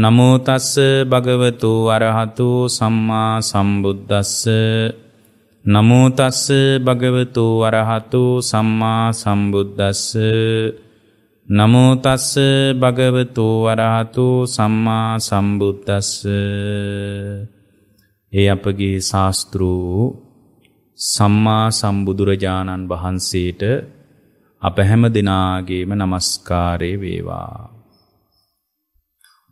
නමුතස්ස භගවතු වරහතු සම්මා සම්බුද්ධස්ස නමුතස්ස භගවතු වරහතු සම්මා සම්බුද්ධස්ස නමුතස්ස භගවතු වරහතු සම්මා සම්බුද්ධස්ස ඒ අපගේ ශාස්තෘූ සම්මා සම්බුදුරජාණන් වහන්සේට අප හැම දෙනාගේම නමස්කාරය වේවා.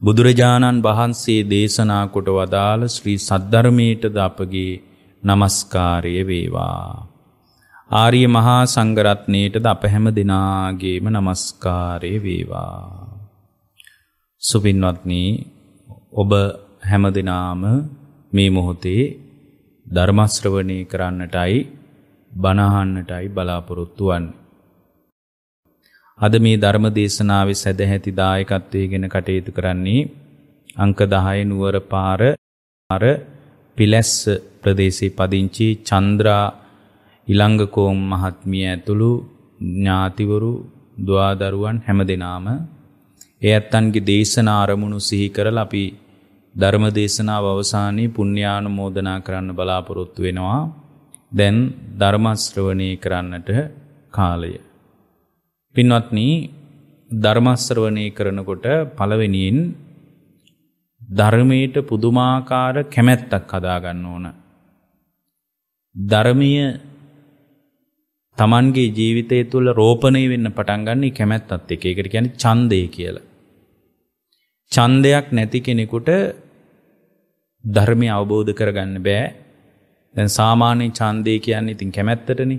බුදුරජාණන් වහන්සේ දේශනා කොට වදාළ ශ්‍රී සද්ධර්මයටද අපගේ নমස්කාරය වේවා. ආර්ය මහා සංඝරත්නයටද අප හැම දිනාගේම নমස්කාරය වේවා. සුපින්වත්නි ඔබ හැම දිනාම මේ මොහොතේ ධර්ම ශ්‍රවණය කරන්නටයි බණහන්නටයි බලාපොරොත්තු වන්නේ. අද මේ ධර්ම දේශනාවේ සැදැහැති දායකත්වයේ ගැන කටයුතු කරන්නේ අංක 10 නුවර පාර අර පිලැස්ස ප්‍රදේශයේ පදිංචි චන්ද්‍රා ඉලංගකෝම් මහත්මිය ඇතුළු ඥාතිවරු දුවදරුවන් හැමදෙනාම ඒ ඇත්තන්ගේ දේශනා අරමුණු සිහි කරලා අපි ධර්ම දේශනාව අවසානයේ පුණ්‍යානුමෝදනා කරන්න බලාපොරොත්තු වෙනවා. දැන් ධර්ම ශ්‍රවණය කරන්නට කාලය පින්වත්න ධර්මස්්‍රවනය කරනකොට පළවෙනියෙන් ධර්මයට පුදුමාකාර කැමැත්තක් හදාගන්න ඕන. ධර්මය තමන්ගේ ජීවිතය තුළ රෝපණය වෙන්න පටන්ගන්නේ කැමැත්තත් එක එකට ගැන චන්දය කියල. චන්දයක් නැති කෙනෙකුට ධර්මය අවබෝධ කරගන්න බෑ දැන් සාමාන්‍ය චන්දය කියන්නේ ඉතින් කැමැත්තටනේ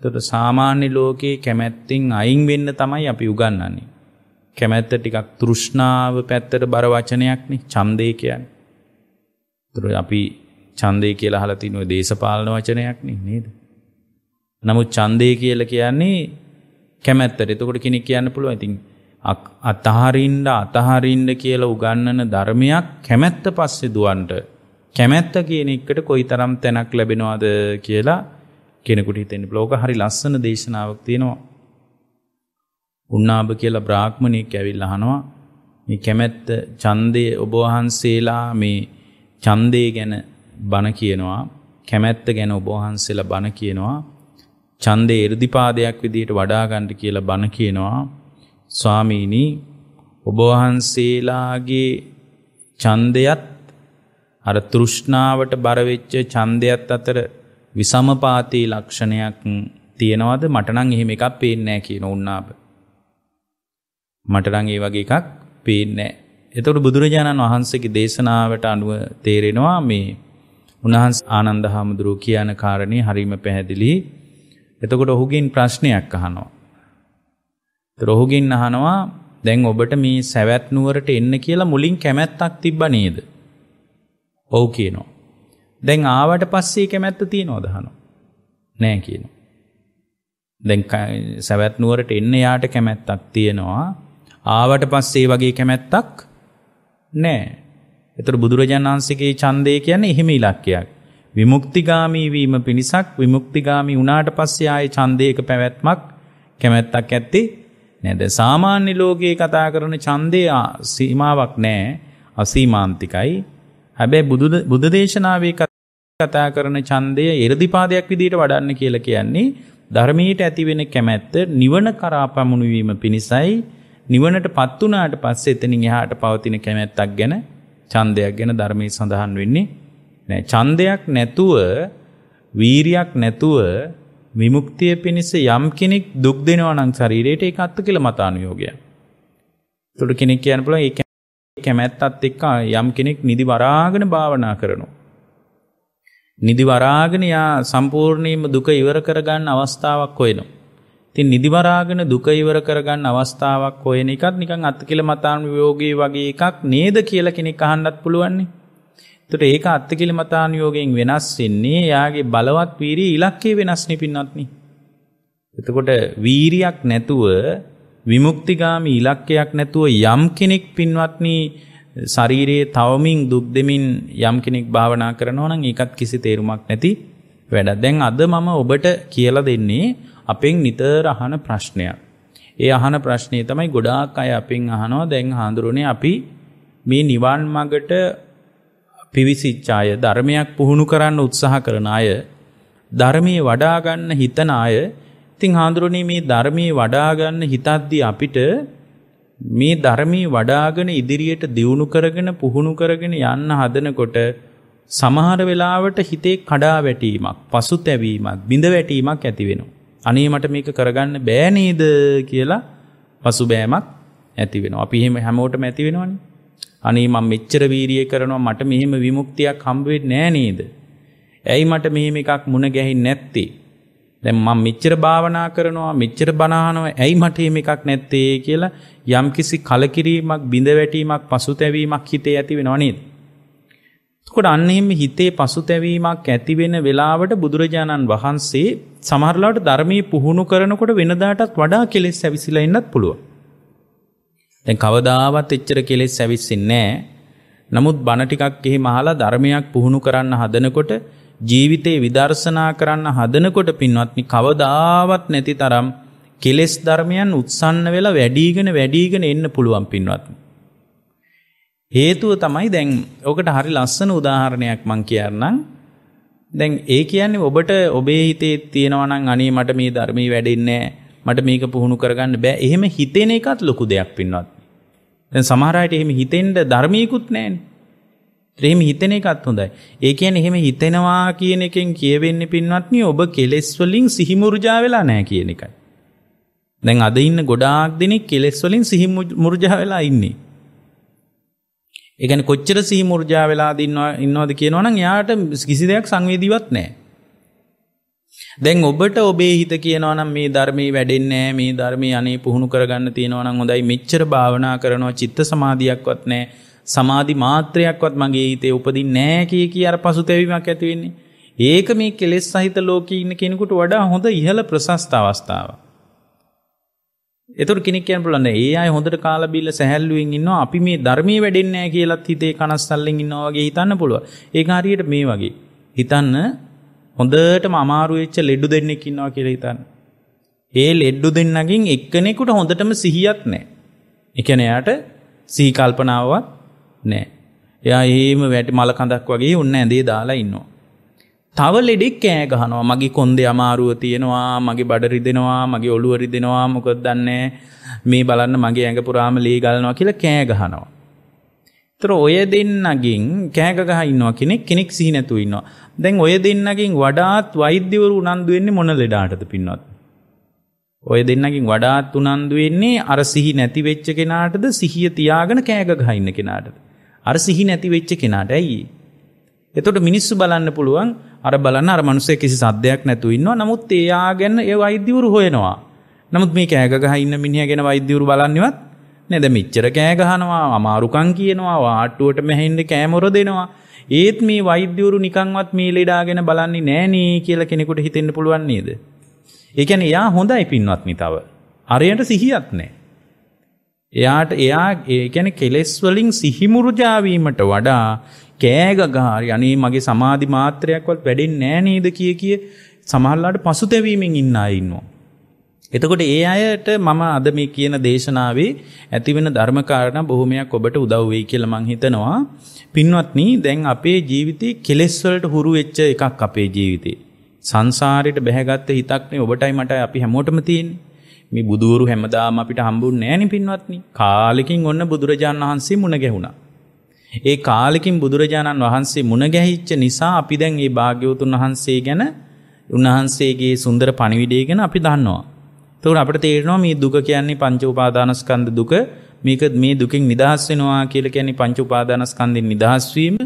එතකොට සාමාන්‍ය ලෝකේ කැමැත්තෙන් අයින් වෙන්න තමයි අපි උගන්වන්නේ. කැමැත්ත ටිකක් තෘෂ්ණාව පැත්තට බර වචනයක් නේ ඡන්දේ කියන්නේ. එතකොට අපි ඡන්දේ කියලා අහලා තිනෝ දේශපාලන වචනයක් නේ නේද? නමුත් ඡන්දේ කියලා කියන්නේ කැමැත්තට. එතකොට කෙනෙක් කියන්න පුළුවන් ඉතින් අතහරින්න අතහරින්න කියලා උගන්නන ධර්මයක් කැමැත්ත පස්සේ දුවන්ට කැමැත්ත කියන එකට කොයිතරම් තැනක් ලැබෙනවද කියලා කෙනෙකුට හිතෙන්නේ බ්ලෝග හරි ලස්සන දේශනාවක් තියෙනවා. උන්නාබ කියලා බ්‍රාහ්මණයෙක් ඇවිල්ලා අහනවා මේ කැමැත්ත ඡන්දය ඔබ වහන්සේලා මේ ඡන්දය ගැන බණ කියනවා කැමැත්ත ගැන ඔබ වහන්සේලා බණ කියනවා ඡන්දේ irdipaadayak විදිහට වඩා ගන්න කියලා බණ කියනවා ස්වාමීනි ඔබ වහන්සේලාගේ ඡන්දයත් අර තෘෂ්ණාවට බර වෙච්ච ඡන්දයත් අතර විසමපාතී ලක්ෂණයක් තියෙනවද මටනං එහෙම එකක් පේන්නෑ කියන උන්නාබ. මටනං ඒ වගේ එකක් පේන්නෑ. එතකොට බුදුරජාණන් වහන්සේගේ දේශනාවට අනුව තේරෙනවා මේ උන්වහන්ස ආනන්ද හාමුදුරුව කියන කාරණය හරීම පැහැදිලි. එතකොට ඔහුගින් ප්‍රශ්නයක් අහනවා. රොහුගින් අහනවා දැන් ඔබට මේ සැවැත් නුවරට එන්න කියලා මුලින් කැමැත්තක් තිබ්බ නේද? ඔව් කියනවා. දැන් ආවට පස්සේ කැමැත්ත තියෙනවද අහනවා. නෑ කියනවා. දැන් සවැත් නුවරට එන්න යාට කැමැත්තක් තියෙනවා. ආවට පස්සේ වගේ කැමැත්තක් නෑ. ඒතර බුදුරජාණන් වහන්සේගේ ඡන්දය කියන්නේ එහෙම ඉලක්කයක්. විමුක්තිගාමී වීම පිණිසක් විමුක්තිගාමී වුණාට පස්සේ ආයේ ඡන්දයක පැවැත්මක් කැමැත්තක් ඇත්තේ නැද සාමාන්‍ය ලෝකයේ කතා කරන ඡන්දේ සීමාවක් නැහැ අසීමාන්තිකයි හැබැයි බුදු බුදු දේශනාවේ කතා කරන ඡන්දය irdipaadayak විදියට වඩන්න කියලා කියන්නේ ධර්මයට ඇති වෙන කැමැත්ත නිවන කරා පමුණු වීම පිණිසයි නිවනටපත් උනාට පස්සේ එතනින් එහාට පවතින කැමැත්තක් ගැන ඡන්දයක් ගැන ධර්මයේ සඳහන් වෙන්නේ නැහැ. ඡන්දයක් නැතුව වීරියක් නැතුව විමුක්තිය පිණිස යම් කෙනෙක් දුක් දෙනවා නම් ශරීරයට ඒක අත්ති කියලා මතානුයෝගයක්. ඒතකොට කෙනෙක් කියන්න පුළුවන් ඒක කැමැත්තත් එක්ක යම් කෙනෙක් නිදි වරාගෙන භාවනා කරනවා. නිදි වරාගෙන යා සම්පූර්ණයෙන්ම දුක ඉවර කරගන්න අවස්ථාවක් හොයනවා. ඉතින් නිදි වරාගෙන දුක ඉවර කරගන්න අවස්ථාවක් හොයන එකත් නිකන් අත්කිල මතාන් විയോഗී වගේ එකක් නේද කියලා කෙනෙක් අහන්නත් පුළුවන්නේ. එතකොට ඒක අත්කිල මතාන් යෝගයෙන් වෙනස් වෙන්නේ එයාගේ බලවත් වීරිය ඉලක්කේ වෙනස් නෙපින්නත්නි. එතකොට වීරියක් නැතුව විමුක්තිගාමි ඉලක්කයක් නැතුව යම් කෙනෙක් පින්වත්නි ශරීරයේ තවමින් දුක් දෙමින් යම් කෙනෙක් භාවනා කරනවා නම් ඒකත් කිසි තේරුමක් නැති වැඩක්. දැන් අද මම ඔබට කියලා දෙන්නේ අපෙන් නිතර අහන ප්‍රශ්නයක්. ඒ අහන ප්‍රශ්නේ තමයි ගොඩාක් අය අපෙන් අහනවා දැන් හාඳුරුනේ අපි මේ නිවන් මාර්ගට පිවිසිච්ච අය ධර්මයක් පුහුණු කරන්න උත්සාහ කරන අය ධර්මයේ වඩා ගන්න හිතන අය ඉතින් හාඳුරනේ මේ ධර්මයේ වඩා ගන්න හිතද්දී අපිට මේ ධර්මයේ වඩාගෙන ඉදිරියට දියුණු කරගෙන පුහුණු කරගෙන යන්න හදනකොට සමහර වෙලාවට හිතේ කඩා වැටීමක්, පසුතැවීමක්, බිඳ වැටීමක් ඇති වෙනවා. අනේ මට මේක කරගන්න බෑ නේද කියලා පසුබෑමක් ඇති වෙනවා. අපි එහෙම හැමෝටම ඇති වෙනවනේ. අනේ මම මෙච්චර වීරිය කරනවා මට මෙහෙම විමුක්තියක් හම්බ වෙන්නේ නෑ නේද? ඇයි මට මෙහෙම එකක් මුණ ගැහින්නේ නැත්තේ? දැන් මම මෙච්චර භාවනා කරනවා මෙච්චර බනහනවා ඇයි මට මේ එකක් නැත්තේ කියලා යම්කිසි කලකිරීමක් බිඳ වැටීමක් පසුතැවීමක් හිතේ ඇති වෙනව නේද? එතකොට අන්න එහෙම හිතේ පසුතැවීමක් ඇති වෙන වෙලාවට බුදුරජාණන් වහන්සේ සමහරලාට ධර්මයේ පුහුණු කරනකොට වෙනදාටත් වඩා කෙලෙස් ඇවිසිලා ඉන්නත් පුළුවන්. දැන් කවදාවත් එච්චර කෙලෙස් ඇවිස්සෙන්නේ නැහැ. නමුත් බණ ටිකක් එහෙම අහලා ධර්මයක් පුහුණු කරන්න හදනකොට ජීවිතේ විදර්ශනා කරන්න හදනකොට පින්වත්නි කවදාවත් නැති තරම් කෙලෙස් ධර්මයන් උත්සන්න වෙලා වැඩීගෙන වැඩීගෙන එන්න පුළුවන් පින්වත්නි. හේතුව තමයි දැන් ඔකට හරි ලස්සන උදාහරණයක් මං කියන්නම්. දැන් ඒ කියන්නේ ඔබට ඔබේ හිතේ තියෙනවා නම් අනේ මට මේ ධර්මයේ වැඩෙන්නේ මට මේක පුහුණු කරගන්න බෑ. එහෙම හිතෙන එකත් ලොකු දෙයක් පින්වත්. දැන් සමහර අයට එහෙම හිතෙන්න ධර්මීකුත් නැහැනේ. එහෙම හිතෙන එකත් හොඳයි. ඒ කියන්නේ එහෙම හිතෙනවා කියන එකෙන් කියවෙන්නේ පින්වත්නි ඔබ කෙලෙස් වලින් සිහිමුර්ජා වෙලා නැහැ කියන එකයි. දැන් අද ඉන්න ගොඩාක් දෙනෙක් කෙලෙස් වලින් සිහිමුර්ජා වෙලා ඉන්නේ. ඒ කියන්නේ කොච්චර සිහිමුර්ජා වෙලා ඉන්නවද කියනවනම් එයාට කිසි දෙයක් සංවේදීවත් නැහැ. දැන් ඔබට ඔබේ හිත කියනවා නම් මේ ධර්මයේ වැඩෙන්නේ නැහැ මේ ධර්මයේ අනේ පුහුණු කරගන්න තියෙනවා නම් හොඳයි මෙච්චර භාවනා කරනවා චිත්ත සමාධියක්වත් නැහැ සමාධි මාත්‍රයක්වත් මගේ හිතේ උපදින්නේ නැහැ කිය කී අර පසුතැවීමක් ඇති වෙන්නේ. ඒක මේ කෙලෙස් සහිත ලෝකයේ ඉන්න කෙනෙකුට වඩා හොඳ ඉහළ ප්‍රශස්ත අවස්ථාවක්. ඒතර කෙනෙක් කියන්න පුළුවන් ඒ අය හොඳට කාලා බීලා සැහැල්ලුවෙන් ඉන්නවා අපි මේ ධර්මයේ වැඩෙන්නේ නැහැ කියලාත් හිතේ කනස්සල්ලෙන් ඉන්නවා වගේ හිතන්න පුළුවන්. ඒක හරියට මේ වගේ. හිතන්න හොඳටම අමාරු වෙච්ච ලෙඩු දෙන්නෙක් ඉන්නවා කියලා හිතන්න. ඒ ලෙඩු දෙන්නගෙන් එක්කෙනෙකුට හොඳටම සිහියක් නැහැ. ඒ කියන්නේ එයාට සිහි කල්පනාවවත් නෑ. එයා ඒම වැට මල කඳක් වගේ ඔන්න ඇදේ දාලා ඉන්නවා. තව ලෙඩෙක් කෑ ගහනවා මගේ කොන්දේ අමාරුව තියෙනවා මගේ බඩරි දෙෙනවා මගේ ඔළුවරි දෙෙනවා මොකොත් දන්නේ මේ බලන්න මගේ ඇඟ පුරාම ලේ ගලනවා කියලා කෑ ගහනවා. තර ඔය දෙන්නගින් කෑගහ ඉන්නවා කෙනෙක් කෙනෙක් සිහි නැතු ඉන්නවා. දැන් ඔය දෙන්නගින් වඩාත් වෛද්‍යවරු උනන්දු වෙන්නේ මොන ලෙඩාටද පින්නොත්. ඔය දෙන්නකින් වඩාත් උනන්දු වෙන්නේ අර සිහි නැති වෙච්ච කෙනාටද සිහිය තියාගෙන කෑගහ ඉන්න කෙනාටද. අර සිහි නැති වෙච්ච කෙනාට ඇයි. එතොට මිනිස්සු බලන්න පුළුවන් අර බලන්න අර මනුසේ කිසි සද්‍යයක් නැතු ඉන්නවා නමුත් ඒයා ගැන්න ඒ අයිද්‍යවරු හොයනවා. නමුත් මේ කෑගහ ඉන්න මිනිහ ගෙන වෛද්‍යවරු බලන්නවත් නැද මිච්චර කෑගහනවා අමාරුකං කියනවා වාට්ටුවට මෙහෙන්ද කෑමොර දෙනවා. ඒත් මේ වෛද්‍යවරු නිකංවත් මේ ලෙඩාගෙන බලන්නේ නෑනී කියල කෙනෙකුට හිතෙන්න්න පුළුවන් නේද. ඒකැන එයා හොඳයි පින්වත් නිතාව. අරයට සිහියත් නෑ. එයාට එයා ඒ කියන්නේ කෙලෙස් වලින් සිහිමුරුජාවීමට වඩා කෑගගහරි අනේ මගේ සමාධි මාත්‍රයක්වත් වැඩෙන්නේ නෑ නේද කිය කිය සමහරලාට පසුතැවීමෙන් ඉන්න අය ඉන්නවා. එතකොට ඒ අයට මම අද මේ කියන දේශනාවේ ඇතිවෙන ධර්මකාරණ බොහොමයක් ඔබට උදව් වෙයි කියලා මං හිතනවා. පින්වත්නි, දැන් අපේ ජීවිතේ කෙලෙස් වලට හුරු වෙච්ච එකක් අපේ ජීවිතේ. සංසාරෙට බැහැගත්ත හිතක්නේ ඔබටයි මටයි අපි හැමෝටම තියෙන්නේ. මේ බුදුවරු හැමදාම අපිට හම්බුන්නේ නැහැ නේ පින්වත්නි. කාලෙකින් ඔන්න බුදුරජාණන් වහන්සේ මුණ ගැහුණා. ඒ කාලෙකින් බුදුරජාණන් වහන්සේ මුණ ගැහිච්ච නිසා අපි දැන් මේ භාග්‍යවතුන් වහන්සේ ගැන උන්වහන්සේගේ සුන්දර පණිවිඩය ගැන අපි දන්නවා. ඒතකොට අපිට තේරෙනවා මේ දුක කියන්නේ පංච උපාදානස්කන්ධ දුක. මේක මේ දුකින් නිදහස් වෙනවා කියලා කියන්නේ පංච උපාදානස්කන්ධෙන් නිදහස් වීම.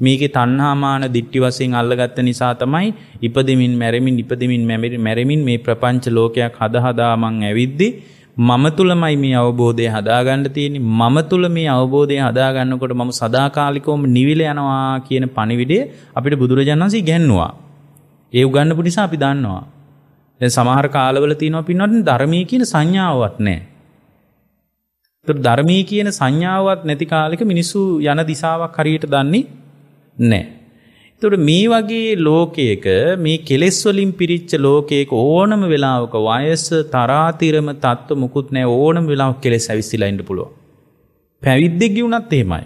මේකේ තණ්හාමාන දිට්ටි වශයෙන් අල්ලගත්ත නිසා තමයි ඉපදෙමින් මැරෙමින් ඉපදෙමින් මැරෙමින් මේ ප්‍රපංච ලෝකයක් හද හදා මං ඇවිද්දි මම තුලමයි මේ අවබෝධය හදාගන්න තියෙන්නේ මම තුල මේ අවබෝධය හදාගන්නකොට මම සදාකාලිකවම නිවිල යනවා කියන පණිවිඩය අපිට බුදුරජාණන් වහන්සේ ඉගැන්නුවා ඒ උගන්නපු නිසා අපි දන්නවා දැන් සමහර කාලවල තියෙනවා පින්නොත් ධර්මයේ කියන සංඥාවක් නැහැ ධර්මී කියන සංඥාවත් නැති කාලෙක මිනිස්සු යන දිසාවක් හරියට දන්නේ නැහැ. එතකොට මේ වගේ ලෝකයක මේ කෙලෙස් වලින් පිරිච්ච ලෝකයක ඕනම වෙලාවක වයස තරාතිරම තත්ත්ව මුකුත් නැහැ ඕනම වෙලාවක කෙලෙස් ඇවිස්සලා ඉන්න පුළුවන්. පැවිද්දෙක්ගේ උනත් එහෙමයි.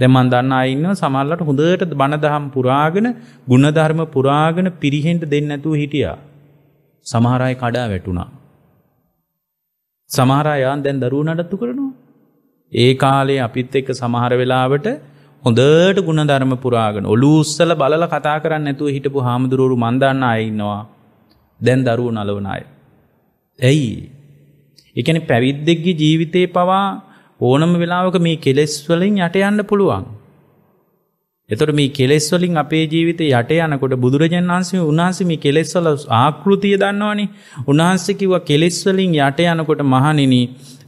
දැන් මම දන්න අය ඉන්නවා සමහරලාට හොඳට බණ දහම් පුරාගෙන, ಗುಣධර්ම පුරාගෙන පිරිහෙන්න දෙන්නේ නැතුව හිටියා. සමහර අය කඩා වැටුණා. සමහර අය දැන් දරුවෝ නඩත්තු කරනවා. ඒ කාලේ අපිත් එක්ක සමහර වෙලාවට හොඳට ගුණධර්ම පුරාගෙන ඔලු උස්සල බලල කතා කරන්න ඇතුව හිටපු හාමුදුරුවරු මන්දන්න අයින්නවා දැන් දරුව නලවනාය. ඇයි. එකන පැවිද්දෙක්ගේ ජීවිතය පවා ඕනම වෙලාවක මේ කෙලෙස් වලින් යට යන්න පුළුවන්. එතොට මේ කෙලෙස්වලින් අපේ ජීවිත යට යනකොට බුදුරජන් වහන්සේ උන්හන්සේ මේ කෙලෙස්වල ආකෘතිය දන්නවානි උන්හන්සකිව කෙලෙස්වලින් යට යනකොට මහනිනි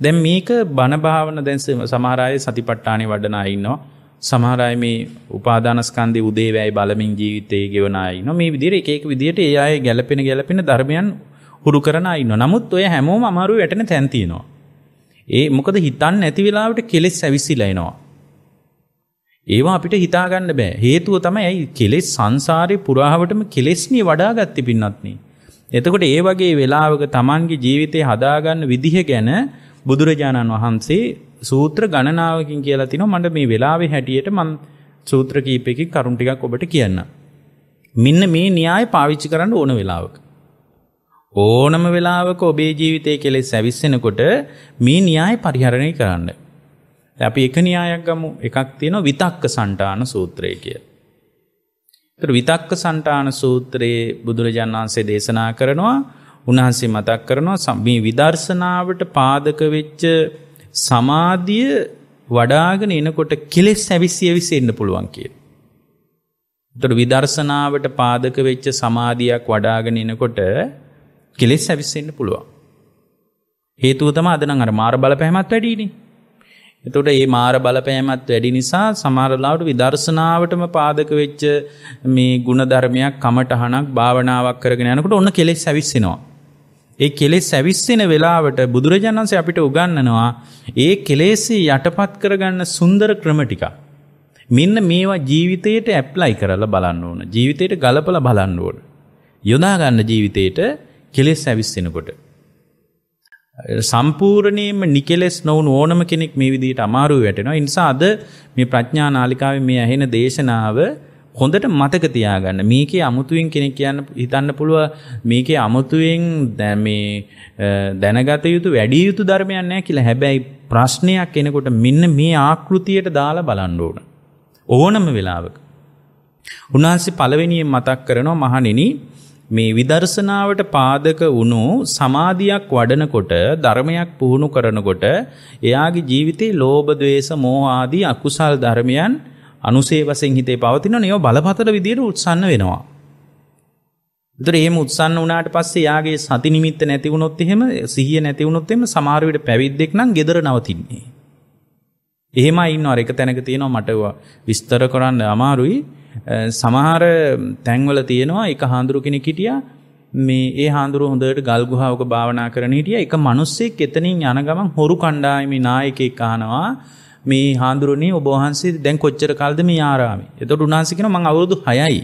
දැන් මේක බණභාවන දැන්ස සමහරය සතිපට්ටානය වඩනා ඉන්නවා. සමහර අය මේ උපාදානස්කන්ධයේ උදේවැයි බලමින් ජීවිතේ ගෙවන අය ඉන්නවා. මේ විදිහට එක එක විදිහට ඒ අය ගැළපෙන ගැළපෙන ධර්මයන් හුරු කරන අය ඉන්නවා. නමුත් ඔය හැමෝම අමාරු වැටෙන තැන් තියෙනවා. ඒ මොකද හිතන්නේ නැති වෙලාවට කෙලෙස් ඇවිසිලා එනවා. ඒවා අපිට හිතා ගන්න බෑ. හේතුව තමයි ඇයි කෙලෙස් සංසාරේ පුරාවටම කෙලෙස්නේ වඩාගත්තේ පින්නත්නේ. එතකොට ඒ වගේ වෙලාවක Tamanගේ ජීවිතේ හදාගන්න විදිහ ගැන බුදුරජාණන් වහන්සේ සූත්‍ර ගණනාවකින් කියලා තිනවා මට මේ වෙලාවේ හැටියට මම සූත්‍ර කීපයකින් කරුණු ටිකක් ඔබට කියන්නම්. මෙන්න මේ න්‍යාය පාවිච්චි කරන්න ඕන වෙලාවක. ඕනම වෙලාවක ඔබේ ජීවිතයේ කෙලෙස් සැවිස්සෙනකොට මේ න්‍යාය පරිහරණය කරන්න. අපි එක න්‍යායක් ගමු. එකක් තියෙනවා විතක්ක සන්ටාන සූත්‍රය කියලා. ඒතර විතක්ක සන්ටාන සූත්‍රයේ බුදුරජාණන් වහන්සේ දේශනා කරනවා උන්වහන්සේ මතක් කරනවා මේ විදර්ශනාවට පාදක වෙච්ච සමාධිය වඩාගෙන එනකොට කෙලෙස් ඇවිස්සි ඇවිස්සි එන්න පුළුවන් කියන. එතකොට විදර්ශනාවට පාදක වෙච්ච සමාධියක් වඩාගෙන එනකොට කෙලෙස් ඇවිස්සෙන්න පුළුවන්. හේතුව තමයි අද නම් අර මාර බලපෑමත් වැඩිනේ. එතකොට මේ මාර බලපෑමත් වැඩි නිසා සමහර ලාවට විදර්ශනාවටම පාදක වෙච්ච මේ ಗುಣධර්මයක් කමටහනක් භාවනාවක් කරගෙන යනකොට ඔන්න කෙලෙස් ඇවිස්සෙනවා. ඒ කෙලෙස් සැවිස්සෙන වෙලාවට බුදුරජාණන්සේ අපිට උගන්නනවා ඒ කෙලෙසි යටපත් කරගන්න සුන්දර ක්‍රම ටිකක්. මෙන්න මේවා ජීවිතයට ඇප්ලයි කරලා බලන්න ඕන. ජීවිතයට ගලපලා බලන්න ඕන. යොදා ගන්න ජීවිතයට කෙලෙස් සැවිස්සෙනකොට. සම්පූර්ණයෙන්ම නිකෙලස් නොවුණු ඕනම කෙනෙක් මේ විදිහට අමාරුව වැටෙනවා. ඒ නිසා අද මේ ප්‍රඥා නාලිකාවේ මේ ඇහෙන දේශනාව හොඳට මතක තියාගන්න මේකේ අමුතුවෙන් කෙනෙක් කියන්න හිතන්න පුළුව මේකේ අමුතුවෙන් දැමේ දැනගත යුතු වැඩි යුතු ධර්මයක් නැහැ කියලා හැබැයි ප්‍රශ්නයක් එනකොට මෙන්න මේ ආකෘතියට දාලා බලන්න ඕන ඕනම වෙලාවක උන්වහන්සේ පළවෙනියෙන් මතක් කරනවා මහණෙනි මේ විදර්ශනාවට පාදක වුණු සමාධියක් වඩනකොට ධර්මයක් පුහුණු කරනකොට එයාගේ ජීවිතේ ලෝභ ද්වේෂ මෝහ ආදී අකුසල් ධර්මයන් අනුසේ වසෙන් හිතේ පවතින නයෝ බලපතල විදියට උත්සන්න වෙනවා. ඒතර එහෙම උත්සන්න වුණාට පස්සේ යාගේ සති නිමිත්ත නැති වුණොත් එහෙම සිහිය නැති වුණොත් එහෙම සමහර විට පැවිද්දෙක් නම් gedara නවතින්නේ. එහෙමයි ඉන්නව එක තැනක තියෙනවා මට විස්තර කරන්න අමාරුයි. සමහර තැන්වල තියෙනවා එක හාඳුරු කෙනෙක් හිටියා මේ ඒ හාඳුරු හොඳට ගල් ගුහාවක භාවනා කරන හිටියා එක මිනිස්සෙක් එතනින් යන ගමන් හොරු කණ්ඩායමේ නායකයෙක් අහනවා මේ හාදුරුවනේ ඔබහන්සේ දැන් කොච්චර කල්ද මේ ආරාමි එතොට උනාන්සිකෙන මං අවුරුදු හයයි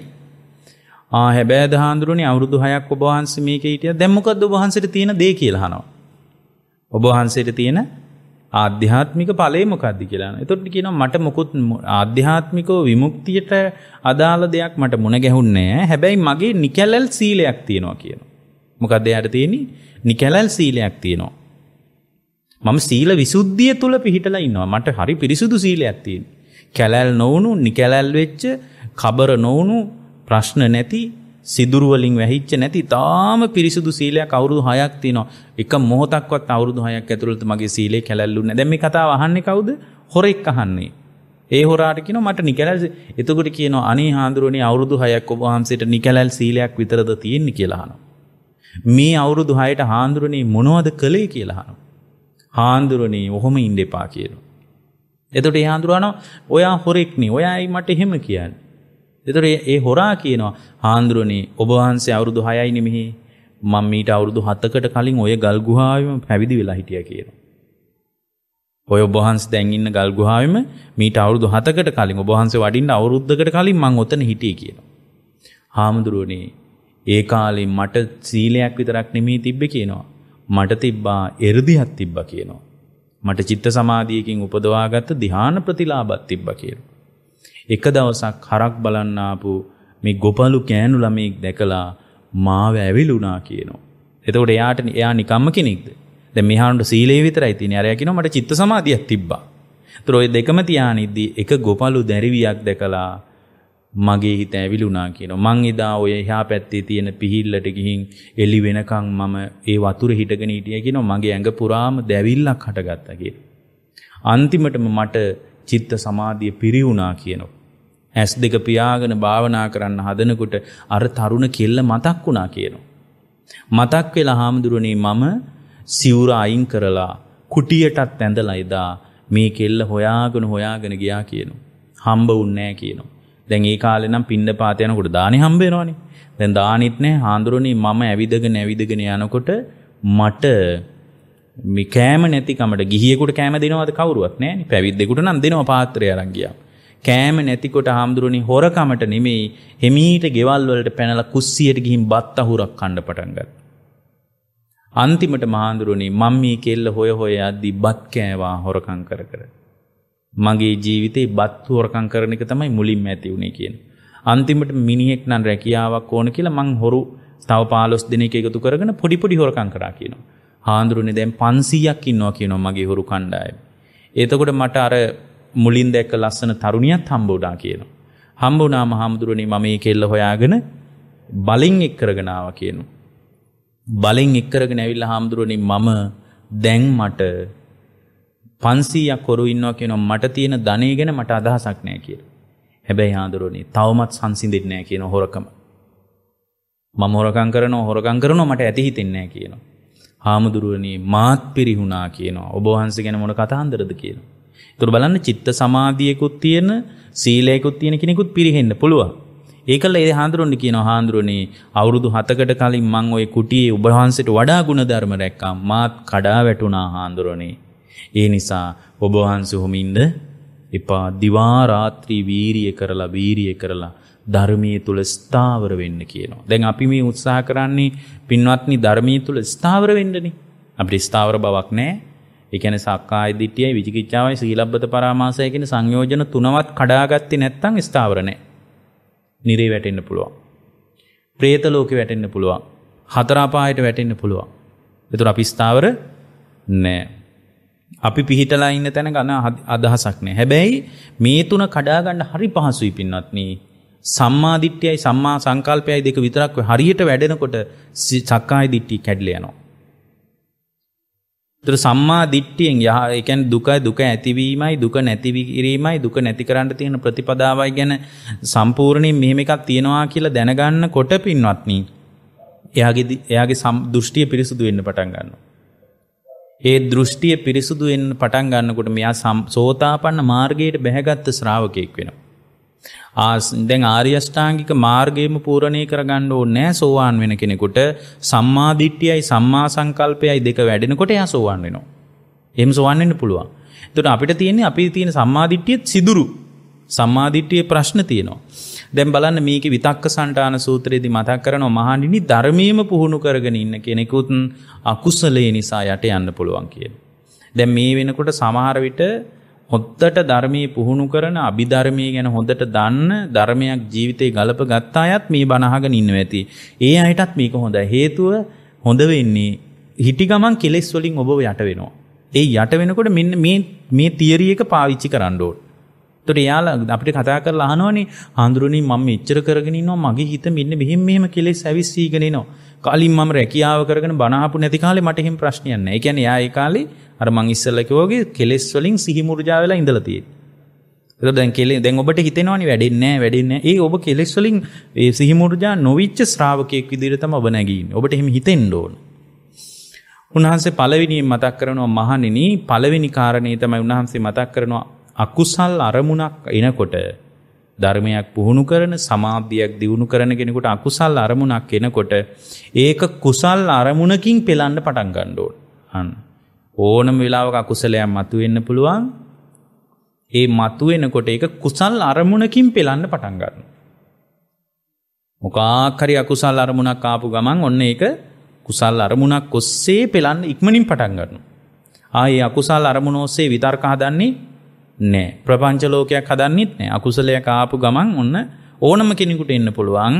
හැබෑ දහාන්දුරුවනි අවුරුදු හයක් ඔබහන්ස මේක හිටිය දැම්මකද ඔබහන්සට තියෙන දේ කියලහනවා. ඔබහන්සේට තියෙන ආධ්‍යාත්මික පලේමොකක්ද කියලාන එතොට කියන මට මොකුත් ආධ්‍යාත්මිකෝ විමුක්තියට අදාළ දෙයක් මට මුණ ගැහුන්නෑ හැබැයි මගේ නිකැලල් සීලයක් තියෙනවා කියන. මොකක්ද යට තියෙන නිකැලල් සීලයක් තියෙනවා. මම සීල විසුද්ධිය තුළ පිහිටලා ඉන්නවා මට හරි පිරිසුදු සීලයක් තියෙන. කැලැල් නොවුණු නිකැලැල් වෙච්ච කබර නොවුණු ප්‍රශ්න නැති සිදුරු වලින් වැහිච්ච නැති තාම පිරිසුදු සීලයක් අවුරුදු 6ක් තියෙනවා. එක මොහොතක්වත් අවුරුදු 6ක් ඇතුළත මගේ සීලේ කැලැල්ලුන්නේ නැහැ. දැන් මේ කතාව අහන්නේ කවුද? හොරෙක් අහන්නේ. ඒ හොරාට කියනවා මට නිකැලැල් එතකොට කියනවා අනේ හාඳුරුවනේ අවුරුදු 6ක් ඔබ වහන්සේට නිකැලැල් සීලයක් විතරද තියෙන්නේ කියලා අහනවා. මේ අවුරුදු 6ට හාඳුරුවනේ මොනවද කළේ කියලා අහනවා. හාන්දුරනේ ඔහොම ඉන්න එපා කියනු. එතට හාන්දුරුවන ඔයා හොරෙක්නේ ඔයායි මට එහෙම කියන්න. එතට ඒ හොරා කියනවා හාන්දුරුවනේ ඔබහන්සේ අවුරුදු හයයි නෙමෙහි මං මීට අවුරුදු හත්තකට කලින් ඔය ගල්ගුහාවිම පැවිදි වෙලා හිටිය කියන. ඔය ඔබහන්ස දැන්ඉන්න ගල්ගුහාවිම මීට අවුරුදු හතකට කලින් ඔබහන්සේ වඩින්න අවුරුද්ධකට කලින් මං ඔතන හිටිය කියන. හාමුදුරුවනේ ඒ කාලේ මට සීලයක් විතරක් නෙමේ තිබ්බ කියනවා. මට තිබ්බා එර්දිහත් තිබ්බා කියනවා. මට චිත්ත සමාධියකින් උපදවාගත්ත ධ්‍යාන ප්‍රතිලාභත් තිබ්බා කියනවා. එක දවසක් හරක් බලන්න ආපු මේ ගොපලු කෑනු ළමෙක් දැකලා මාව ඇවිලුණා කියනවා. එතකොට එයාට එයා නිකම්ම කෙනෙක්ද? දැන් මෙහානට සීලේ විතරයි තියෙන්නේ. අරයා කියනවා මට චිත්ත සමාධියක් තිබ්බා. ඒතර ඔය දෙකම තියානිද්දි එක ගොපලු දැරිවියක් දැකලා මගේ හිත ඇවිලුනා කියනවා. මං එදා ඔය එහා පැත්තේ තියෙන පිහිල්ලට ගිහින් එළි වෙනකන් මම ඒ වතුරේ හිටගෙන හිටියා කියනවා. මගේ ඇඟ පුරාම දැවිල්ලක් හටගත්තා කියලා. අන්තිමටම මට චිත්ත සමාධිය පිරිුණා කියනවා. ඇස් දෙක පියාගෙන භාවනා කරන්න හදනකොට අර තරුණ කෙල්ල මතක් වුණා කියනවා. මතක් වෙලා හාමුදුරනේ මම සිවුර අයින් කරලා කුටියටත් ඇඳලා එදා මේ කෙල්ල හොයාගෙන හොයාගෙන ගියා කියනවා. හම්බ වුන්නේ නැහැ කියනවා. දැන් ඒ කාලේ නම් පින්න පාත යනකොට දානි හම්බ වෙනවනේ. දැන් දානිත් නැහැ හාඳුරුනේ මම ඇවිදගෙන ඇවිදගෙන යනකොට මට මේ කෑම නැතිකමට ගිහියෙකුට කෑම දෙනවද කවුරුවත් නැහනේ. පැවිද්දෙකුට නම් දෙනවා පාත්‍රය අරන් ගියාම. කෑම නැතිකොට හාමුදුරනේ හොරකමට නෙමෙයි හෙමීට ගෙවල් වලට පැනලා කුස්සියට ගිහින් බත් අහුරක් කන්න පටන් ගත්තා. අන්තිමට මහාඳුරනේ මම්මී කෙල්ල හොය හොය යද්දි බත් කෑවා හොරකම් කර කර. මගේ ජීවිතේ බත් හොරකම් කරන එක තමයි මුලින්ම ඇති වුණේ කියන. අන්තිමට මිනිහෙක් නම් රැකියාවක් ඕන කියලා මං හොරු තව 15 දිනක එකතු කරගෙන පොඩි පොඩි හොරකම් කරා කියනවා. හාඳුරුනේ දැන් 500ක් ඉන්නවා කියනවා මගේ හොරු කණ්ඩායම. එතකොට මට අර මුලින් දැක්ක ලස්සන තරුණියත් හම්බ වුණා කියනවා. හම්බ වුණාම හාමුදුරනේ මම මේ කෙල්ල හොයාගෙන බලෙන් එක් කරගෙන ආවා කියනවා. බලෙන් එක් කරගෙන ඇවිල්ලා හාමුදුරනේ මම දැන් මට පන්සීයක් කොරු ඉන්නවා කියනවා මට තියෙන ධනය ගැන මට අදහසක් නෑ කියලා. හැබැයි හාඳුරුවනේ තවමත් සංසිඳෙන්නේ නෑ කියන හොරකම. මම හොරකම් කරනවා හොරකම් කරනවා මට ඇති හිතෙන්නේ නෑ කියනවා. හාමුදුරුවනේ මාත් පිරිහුණා කියනවා. ඔබ වහන්සේ ගැන මොන කතාන්දරද කියනවා. ඒතර බලන්න චිත්ත සමාධියකුත් තියෙන සීලයකුත් තියෙන කෙනෙකුත් පිරිහෙන්න පුළුවන්. ඒකල ඒ හාඳුරුවනේ කියනවා හාඳුරුවනේ අවුරුදු 7කට කලින් මං ওই කුටියේ ඔබ වහන්සේට වඩා ಗುಣධර්ම රැක්කා. මාත් කඩා වැටුණා හාඳුරුවනේ. ඒ නිසා ඔබ වහන්සේ හොමින්ද එපා දිවා රාත්‍රී වීරිය කරලා වීරිය කරලා ධර්මයේ තුල ස්ථාවර වෙන්න කියනවා. දැන් අපි මේ උත්සාහ කරන්නේ පින්වත්නි ධර්මයේ තුල ස්ථාවර වෙන්නනේ. අපිට ස්ථාවර බවක් නැහැ. ඒ කියන්නේ සක්කාය දිට්ඨියයි විචිකිච්ඡාවයි සීලබ්බත පරාමාසය කියන සංයෝජන තුනවත් කඩාගත්තේ නැත්නම් ස්ථාවර නැහැ. නිරේ වැටෙන්න පුළුවන්. പ്രേත ලෝකෙ වැටෙන්න පුළුවන්. හතර අපායට වැටෙන්න පුළුවන්. ඒතර අපි ස්ථාවර නැහැ. අපි පිහිටලා ඉන්න තැන ගන අදහසක් නෑ. හැබැයි මේ තුන කඩා ගන්න හරි පහසුයි පින්වත්නි. සම්මා දිට්ඨියයි සම්මා සංකල්පයයි දෙක විතරක් හරියට වැඩෙනකොට සක්කාය දිට්ඨිය කැඩලා යනවා. ඒතර සම්මා දිට්ඨියෙන් යහ ඒ කියන්නේ දුක දුක ඇතිවීමයි දුක නැති කිරීමයි දුක නැති කරන්න තියෙන ප්‍රතිපදාවයි ගැන සම්පූර්ණයෙන් මෙහෙම එකක් තියෙනවා කියලා දැනගන්නකොට පින්වත්නි එයාගේ එයාගේ දෘෂ්ටිය පිරිසුදු වෙන්න පටන් ගන්නවා. ඒ දෘෂ්ටිය පිරිසුදු වෙන්න පටන් ගන්නකොට මෙයා සෝතාපන්න මාර්ගයට බැහැගත් ශ්‍රාවකයෙක් වෙනවා. දැන් ආර්යෂ්ඨාංගික මාර්ගයම පූරණය කරගන්න ඕනේ සෝවාන් වෙන කෙනෙකුට සම්මා දිට්ඨියයි සම්මා සංකල්පයයි දෙක වැඩෙනකොට එයා සෝවාන් වෙනවා. එහෙම සෝවාන් වෙන්න පුළුවන්. එතකොට අපිට තියෙන්නේ අපි තියෙන සම්මා දිට්ඨියේ සිදුරු සම්මා දිට්ඨියේ ප්‍රශ්න තියෙනවා. දැම් බලන්න මේක විතක්ක සන්ටාන සූත්‍රයේදි මතක් කරනවා මහන්ඩිනි ධර්මීම පුහුණු කරගෙන ඉන්න කෙනෙකුතුන් අකුසලේ නිසා යට යන්න පුළුවන් කියන. දැම් මේ වෙනකොට සමහරවිට හොත්තට ධර්මී පුහුණු කරන අභිධර්මය ගැන හොඳට දන්න ධර්මයක් ජීවිතය ගලප ගත්තා අයත් මේ බනහගෙන ඉන්න ඇති. ඒ අයටත් මේක හොඳ හේතුව හොඳ වෙන්නේ හිටි ගමන් කෙලෙස් වලින් ඔබ යට වෙනවා. ඒ යට වෙනකොට මෙන්න මේ තියරියක පාවිච්චි කරන්නඩෝට. තොට යාල අපිට කතා කර අහනවනි හඳුරුවනි මම ඉච්චර කරගෙනනවා මගේ හිත මෙන්න මෙහෙම මෙහෙම කෙලෙ සැවිස්සීගෙනනවා. කලින් මම රැකියාව කරගෙන බනහපු නැති කාලේ මට එහෙම ප්‍රශ්නයක් නැහැ. ඒ කියන්නේ යා ඒ කාලේ අර මං ඉස්සෙල්ලා කිව්වාගේ කෙලෙස් වලින් සිහි මුර්ජා වෙලා ඉඳලා තියෙන්නේ. ඒක දැන් කෙලෙ දැන් ඔබට හිතෙනවනේ වැඩෙන්නේ නැහැ වැඩෙන්නේ නැහැ. ඒ ඔබ කෙලෙස් වලින් ඒ සිහි මුර්ජා නොවිච්ච ශ්‍රාවකයෙක් විදිහට තමයි ඔබ නැගීන්නේ. ඔබට එහෙම හිතෙන්න ඕන. උන්වහන්සේ පළවෙනියෙන් මතක් කරනවා මහණෙනි පළවෙනි කාරණේ තමයි උන්වහන්සේ මතක් කරනවා අකුසල් අරමුණක් එනකොට ධර්මයක් පුහුණු කරන සමාධියක් දියුණු කරන කෙනෙකුට අකුසල් අරමුණක් එනකොට ඒක කුසල් අරමුණකින් පෙළන්න පටන් ගන්න ඕන. ඕනම වෙලාවක අකුසලයක් මතුවෙන්න පුළුවන්. ඒ මතුවෙනකොට ඒක කුසල් අරමුණකින් පෙළන්න පටන් ගන්නවා. මොකක් හරි අකුසල් අරමුණක් ආපු ගමන් ඔන්න ඒක කුසල් අරමුණක් ඔස්සේ පෙළන්න ඉක්මනින් පටන් ගන්නවා. ආයේ අකුසල් අරමුණ ඔස්සේ විතර්ක හදන්නේ නෑ ප්‍රපංච ලෝකයක් හදන්නෙත් නෑ අකුසලයක් ආපු ගමන් ඔන්න ඕනම කෙනෙකුට එන්න පුළුවන්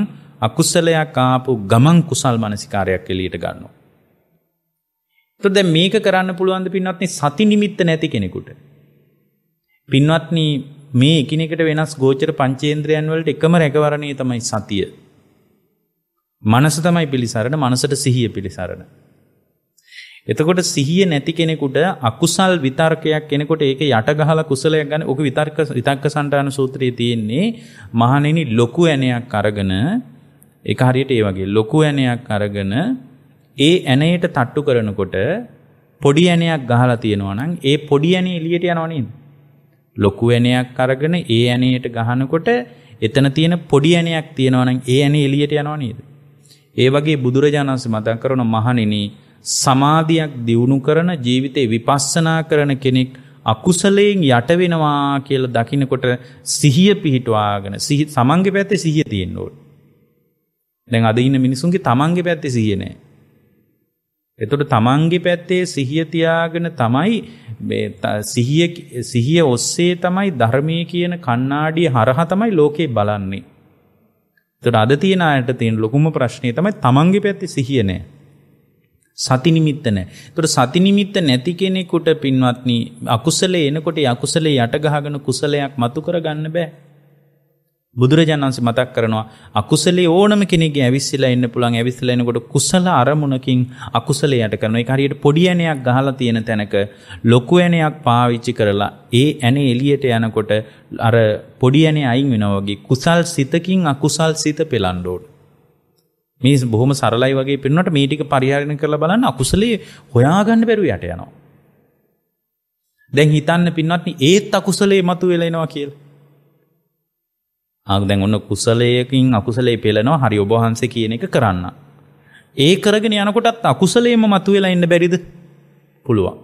අකුස්සලයක් ආපු ගමන් කුසල් මනසිකාරයක් එලියට ගන්නවා. තො දැ මේක කරන්න පුළුවන්ද පින්වත්න සති නිමිත්ත නැති කෙනෙකුට. පින්වත්න මේ එකනෙකට වෙනස් ගෝචර පංචේන්ද්‍රයන් වලට එකම රැකවරණය තමයි සතිය. මනස තමයි පිළිසරණ මනසට සිහිය පිළිසරණ. එතකොට සිහිය නැති කෙනෙකුට අකුසල් විතර්කයක් කෙනෙකුට ඒක යට ගහලා කුසලයක් ගන්න ඕක විතර්ක විතක්ක සංඨාන සූත්‍රයේ තියෙන්නේ මහණෙනි ලොකු ඇණයක් අරගෙන ඒක හරියට ඒ වගේ ලොකු ඇණයක් අරගෙන ඒ ඇණයට තට්ටු කරනකොට පොඩි ඇණයක් ගහලා තියෙනවා නම් ඒ පොඩි ඇණේ එළියට යනවා නේද? ලොකු ඇණයක් අරගෙන ඒ ඇණයට ගහනකොට එතන තියෙන පොඩි ඇණයක් තියෙනවා නම් ඒ ඇණේ එළියට යනවා නේද? ඒ වගේ බුදුරජාණන්සේ මතක් කරන මහණෙනි සමාධියක් දියුණු කරන ජීවිතේ විපස්සනා කරන කෙනෙක් අකුසලයෙන් යට වෙනවා කියලා දකිනකොට සිහිය පිහිටවාගෙන සිහි තමන්ගේ පැත්තේ සිහිය තියෙන්න ඕනේ. දැන් අද ඉන්න මිනිසුන්ගේ තමන්ගේ පැත්තේ සිහිය නැහැ. එතකොට තමන්ගේ පැත්තේ සිහිය තියාගෙන තමයි මේ සිහිය සිහිය ඔස්සේ තමයි ධර්මයේ කියන කණ්ණාඩිය හරහා තමයි ලෝකේ බලන්නේ. එතකොට අද තියෙන අයට තියෙන ලොකුම ප්‍රශ්නේ තමයි තමන්ගේ පැත්තේ සිහිය නැහැ. සති නිමිත්ත නැහැ. ඒතකොට සති නිමිත්ත නැති කෙනෙකුට පින්වත්නි අකුසලේ එනකොට යකුසලේ යට ගහගෙන කුසලයක් මතු කරගන්න බෑ. බුදුරජාණන් වහන්සේ මතක් කරනවා අකුසලේ ඕනම කෙනෙක්ගේ ඇවිස්සලා ඉන්න පුළුවන් ඇවිස්සලා එනකොට කුසල අරමුණකින් අකුසලේ යට කරනවා. ඒක හරියට පොඩි ඇණයක් ගහලා තියෙන තැනක ලොකු ඇණයක් පාවිච්චි කරලා ඒ ඇණේ එළියට යනකොට අර පොඩි ඇණේ අයින් වෙනවා වගේ කුසල් සිතකින් අකුසල් සිත පෙළන්න ඕනේ. මේ බොහොම සරලයි වගේ පෙන්වන්නට මේ ටික පරිහරණය කරලා බලන්න අකුසලයේ හොයාගන්න බැරුව යට යනවා. දැන් හිතන්න පින්වත්නි ඒත් අකුසලයේ මතුවෙලා එනවා කියලා. ආ දැන් ඔන්න කුසලයකින් අකුසලයේ පෙළනවා හරි ඔබ වහන්සේ කියන එක කරන්න. ඒ කරගෙන යනකොටත් අකුසලයේම මතුවෙලා ඉන්න බැරිද? පුළුවන්.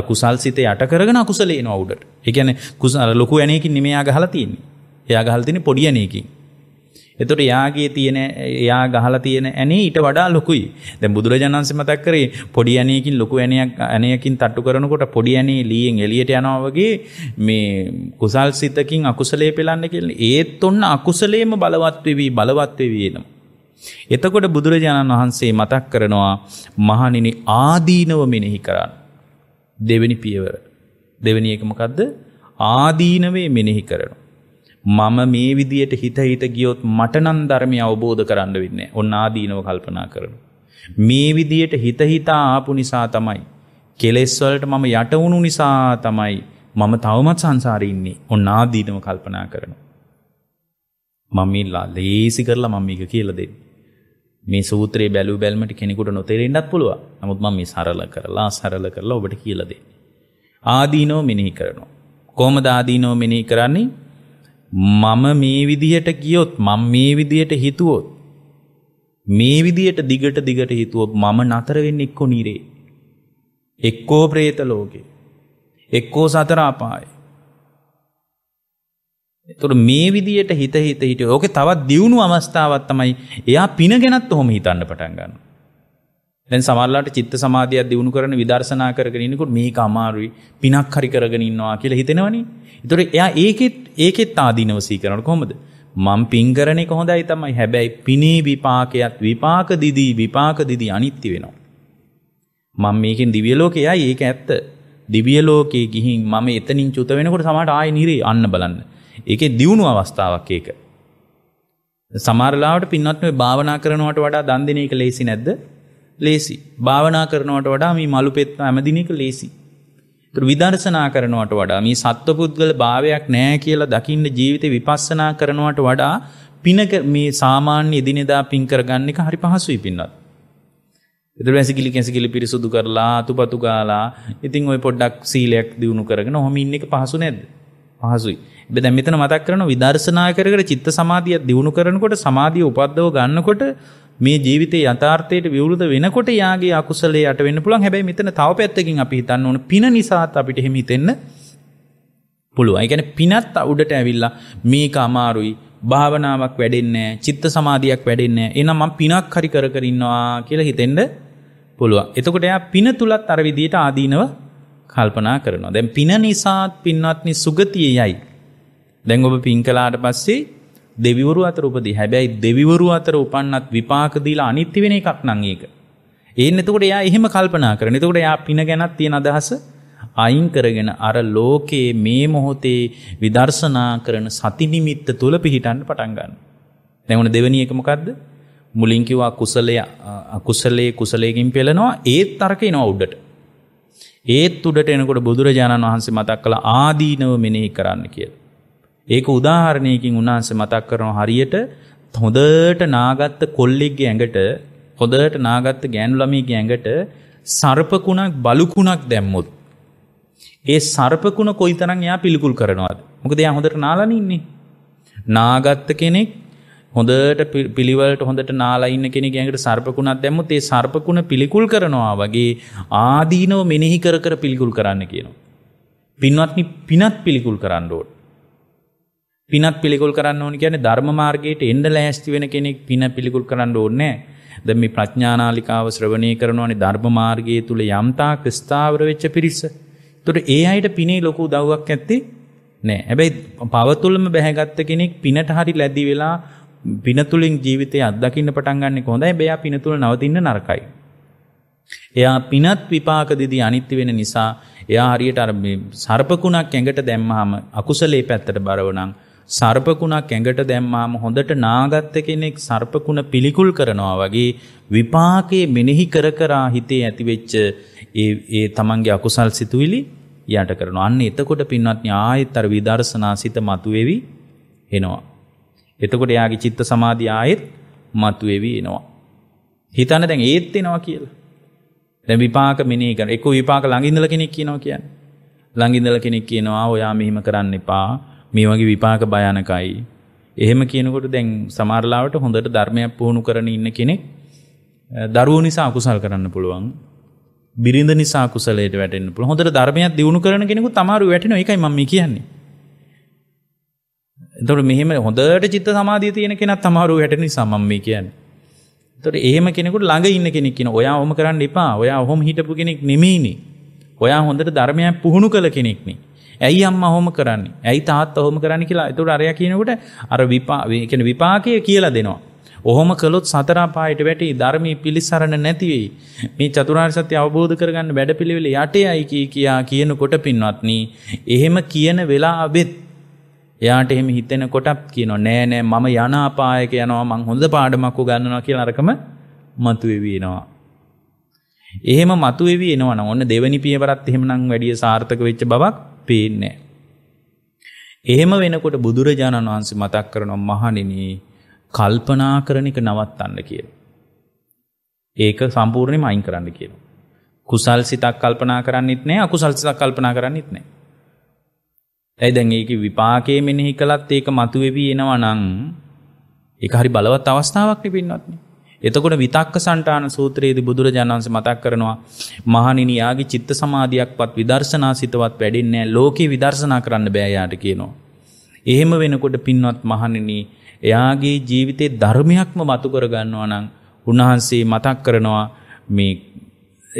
අකුසල් සිත යට කරගෙන අකුසලේ එනවා උඩට. ඒ කියන්නේ කුසල ලොකු ඇණයකින් නෙමෙයි ආගහලා තියෙන්නේ. එයා ගහලා තියෙන්නේ පොඩි ඇණයකින්. එතකොට යාගේ තියෙන යා ගහලා තියෙන ඇනේ ඊට වඩා ලොකුයි. දැන් බුදුරජාණන් වහන්සේ මතක් කරේ පොඩි ඇණයකින් ලොකු ඇණයක් ඇණයකින් තට්ටු කරනකොට පොඩි ඇණේ ලීයෙන් එළියට යනවා වගේ මේ කුසල් සිතකින් අකුසලයේ පෙළන්න කියලා. ඒත් ඔන්න අකුසලයේම බලවත් වෙවි බලවත් වෙවි එනවා. එතකොට බුදුරජාණන් වහන්සේ මතක් කරනවා මහණෙනි ආදීනව මෙනෙහි කරන්න. දෙවෙනි පියවර. දෙවෙනි එක මොකද්ද? ආදීනවේ මෙනෙහි කරනවා. මම මේ විදියට හිත හිත ගියොත් මට නම් ධර්මය අවබෝධ කරන්න වෙන්නේ. ඔන්න ආදීනව කල්පනා කරනවා. මේ විදියට හිත හිතා ආපු නිසා තමයි කෙලෙස් වලට මම යට වුණු නිසා තමයි මම තවමත් සංසාරේ ඉන්නේ. ඔන්න ආදීනව කල්පනා කරනවා. මම මේ ලේසි කරලා මම මේක කියලා දෙන්නේ. මේ සූත්‍රයේ බැලු බැලමට කෙනෙකුට නොතේරෙන්නත් පුළුවන්. නමුත් මම මේ සරල කරලා සරල කරලා ඔබට කියලා දෙන්නේ. ආදීනව මෙනෙහි කරනවා. කොහොමද ආදීනව මෙනෙහි කරන්නේ? මම මේ විදිහට ගියොත් මම මේ විදිහට හිතුවොත් මේ විදිහට දිගට දිගට හිතුවොත් මම නතර වෙන්නේ එක්කෝ නිරේ එක්කෝ പ്രേත ලෝකේ එක්කෝ සතර අපායේ එතකොට මේ විදිහට හිත හිත හිට ඕකේ තවත් දියුණු අවස්ථාවක් තමයි එයා පින ගැනත් ඔහොම හිතන්න පටන් ගන්නවා දැන් සමහරලාට චිත්ත සමාධියක් දිනු කරන විදර්ශනා කරගෙන ඉන්නකොට මේක අමාරුයි පිනක් හරි කරගෙන ඉන්නවා කියලා හිතෙනවනේ. ඒතොර එයා ඒකෙත් ඒකෙත් ආදීනව සීකරනකොට කොහොමද? මම් පින් කරන එක හොඳයි තමයි. හැබැයි පිනේ විපාකයක් විපාක දිදී විපාක දිදී අනිත්‍ය වෙනවා. මම මේකෙන් දිව්‍ය ලෝකයයි ඒක ඇත්ත. දිව්‍ය ලෝකේ ගිහින් මම එතනින් චුත වෙනකොට සමහරට ආයේ නිරේ අන්න බලන්න. ඒකේ දියුණු අවස්ථාවක් ඒක. සමහරලාවට පින්වත් මේ භාවනා කරනවට වඩා දන් දෙන එක ලේසි නැද්ද? ලේසි. භාවනා කරනවට වඩා මේ මළු පෙත්ත ඇමදින එක ලේසි. තුර විදර්ශනා කරනවට වඩා මේ සත්ව පුද්ගල භාවයක් නෑ කියලා දකින්න ජීවිත විපස්සනා කරනවට වඩා පිනක මේ සාමාන්‍ය එදිනෙදා පින් කරගන්න එක හරි පහසුයි පින්නත්. එතකොට වැසිකිලි කැසිකිලි පිරිසුදු කරලා අතුපතු ගාලා ඉතින් ওই පොඩ්ඩක් සීලයක් දිනු කරගෙන ඔහොම ඉන්න එක පහසු නැද්ද? පහසුයි. හැබැයි දැන් මෙතන මතක් කරනවා විදර්ශනා කර කර චිත්ත සමාධිය දිනු කරනකොට සමාධිය උපද්දව ගන්නකොට මේ ජීවිතේ යථාර්ථයට විවෘත වෙනකොට යාගේ අකුසලයේ යට වෙන්න පුළුවන්. හැබැයි මෙතන තව පැත්තකින් අපි හිතන්න ඕන පින නිසාත් අපිට එහෙම හිතෙන්න පුළුවන්. ඒ කියන්නේ පිනත් උඩට ඇවිල්ලා මේක අමාරුයි. භාවනාවක් වැඩෙන්නේ චිත්ත සමාධියක් වැඩෙන්නේ එහෙනම් මම පිනක් හරි කර කර ඉන්නවා කියලා හිතෙන්න පුළුවන්. එතකොට එයා පින තුලත් අර විදියට ආදීනව කල්පනා කරනවා. දැන් පින නිසාත් පින්වත්නි සුගතියයි. දැන් ඔබ පින් කළාට පස්සේ දෙවිවරු අතර උපදී. හැබැයි දෙවිවරු අතර උපන්නත් විපාක දීලා අනිත්‍ය වෙන එකක් නම් ඒක. ඒන්න එතකොට එයා එහෙම කල්පනා කරන. එතකොට එයා පින ගැනත් තියෙන අදහස අයින් කරගෙන අර ලෝකයේ මේ මොහොතේ විදර්ශනා කරන සති නිමිත්ත තුල පිහිටන්න පටන් ගන්නවා. දැන් ඔන්න දෙවෙනි එක මොකද්ද? මුලින් කිව්වා කුසලය අකුසලයේ කුසලයෙන් පෙළනවා ඒත් තරක එනවා උඩට. ඒත් උඩට එනකොට බුදුරජාණන් වහන්සේ මතක් කළ ආදීනව මෙනෙහි කරන්න කියලා. ඒක උදාහරණයකින් උන්වහන්සේ මතක් කරනවා හරියට හොඳට නාගත්ත කොල්ලෙක්ගේ ඇඟට හොඳට නාගත්ත ගෑනු ළමයිගේ ඇඟට සර්පකුණක් බලුකුණක් දැම්මොත් ඒ සර්පකුණ කොයිතරම් එයා පිළිකුල් කරනවද මොකද එයා හොඳට නාලානේ ඉන්නේ නාගත්ත කෙනෙක් හොඳට පිළිවෙලට හොඳට නාලා ඉන්න කෙනෙක් ඇඟට සර්පකුණක් දැම්මොත් ඒ සර්පකුණ පිළිකුල් කරනවා වගේ ආදීනව මෙනෙහි කර කර පිළිකුල් කරන්න කියනවා පින්වත්නි පිනත් පිළිකුල් කරන්න ඕන පිනත් පිළිකුල් කරන්න ඕනි කියන්නේ ධර්ම මාර්ගයට එන්න ලෑස්ති වෙන කෙනෙක් පින පිළිකුල් කරන්න ඕනේ දැන් මේ ප්‍රඥානාලිකාව ශ්‍රවණය කරනවානේ ධර්ම මාර්ගය තුල යම්තාක් ස්ථාවර වෙච්ච පිරිස. ඒතොර ඒ අයට පිනේ ලොකු උදව්වක් ඇත්තේ නෑ. හැබැයි පවතුලම බැහැගත්ත කෙනෙක් පිනට හරි ලැබි වෙලා පින තුලින් ජීවිතය අත්දකින්න පටන් ගන්න එක හොඳයි. බෑ පින තුල නවතින්න නරකයි. එයා පිනත් විපාක දෙදී අනිත්‍ය වෙන නිසා එයා හරියට අර මේ සර්පකුණක් ඇඟට දැම්මහම අකුසලයේ පැත්තට බරව නම් සර්පකුණක් ඇඟට දැම්මාම හොඳට නාගත්ත කෙනෙක් සර්පකුණ පිළිකුල් කරනවා වගේ විපාකයේ මෙනෙහි කර කරා හිතේ ඇතිවෙච්ච ඒ ඒ තමන්ගේ අකුසල් සිතුවිලි යට කරනවා. අන්න එතකොට පින්වත්නි ආයෙත් අර විදර්ශනා සිත මතුවේවි එනවා. එතකොට එයාගේ චිත්ත සමාධිය ආයෙත් මතුවේවි එනවා. හිතන්න දැන් ඒත් එනවා කියලා. දැන් විපාක මෙනෙහි කරන. ඒක විපාක ළඟ ඉඳලා කෙනෙක් කියනවා කියන්නේ. ළඟ ඉඳලා කෙනෙක් කියනවා ඔයා මෙහෙම කරන්න එපා. මේ වගේ විපාක භයානකයි. එහෙම කියනකොට දැන් සමාරලාවට හොඳට ධර්මයක් පුහුණු කරන ඉන්න කෙනෙක් දරුවෝ නිසා අකුසල් කරන්න පුළුවන්. බිරිඳ නිසා කුසලයට වැටෙන්න පුළුවන්. හොඳට ධර්මයක් දිනු කරන කෙනෙකු තමාරු වැටෙනවා. ඒකයි මම කියන්නේ. එතකොට මෙහෙම හොඳට චිත්ත සමාධිය තියෙන කෙනා තමාරු වැටෙන නිසා මම මේ කියන්නේ. එතකොට එහෙම කෙනෙකුට ළඟ ඉන්න කෙනෙක් කියන ඔයා ඔහොම කරන්න එපා. ඔයා ඔහොම හිටපු කෙනෙක් නෙමෙයිනේ. ඔයා හොඳට ධර්මයක් පුහුණු කළ කෙනෙක්නේ. ඇයි අම්මා හොම කරන්නේ? ඇයි තාත්තා හොම කරන්නේ කියලා. ඒතකොට අරයා කියනකොට අර විපා කියන්නේ විපාකය කියලා දෙනවා. ඔහොම කළොත් සතර පායට වැටි ධර්මී පිලිසරණ නැති වෙයි. මේ චතුරාර්ය සත්‍ය අවබෝධ කරගන්න වැඩපිළිවෙල යටේයි කී කියා කියනකොට පින්වත්නි, එහෙම කියන වෙලාවෙත් එයාට එහෙම හිතෙන කොටක් කියනවා නෑ නෑ මම යන අපායක යනවා මං හොඳ පාඩමක් උගන්වනවා කියලා අරකම මතුවේවි එනවා. එහෙම මතුවේවි එනවා නම් ඔන්න දෙවනි පියවරත් එහෙමනම් වැඩි සාර්ථක වෙච්ච බවක් පේන්නේ එහෙම වෙනකොට බුදුරජාණන් වහන්සේ මතක් කරනවා මහණෙනි කල්පනා කරන එක නවත්තන්න කියලා. ඒක සම්පූර්ණයෙන්ම අයින් කරන්න කියලා. කුසල් සිතක් කල්පනා කරන්නෙත් නෑ අකුසල් සිතක් කල්පනා කරන්නෙත් නෑ. ඇයි දැන් ඒකේ විපාකයේ මෙනෙහි කළත් ඒක මතුවේවි එනවා නම් ඒක හරි බලවත් අවස්ථාවක් නෙපින්නත්නේ. එතකොට විතක්ක සන්ටාන සූත්‍රයේදී බුදුරජාණන්ස මතක් කරනවා මහනිනියාගේ චිත්ත සමාධියක් පත් විදර්ශනා සිතවත් වැඩින්නේ ලෝකී විදර්ශනා කරන්න බෑයාට කියනවා. එහෙම වෙනකොට පින්වත් මහනිනි එයාගේ ජීවිතේ ධර්මයක්ම මතු කරගන්නවා නම් උන්වහන්සේ මතක් කරනවා මේ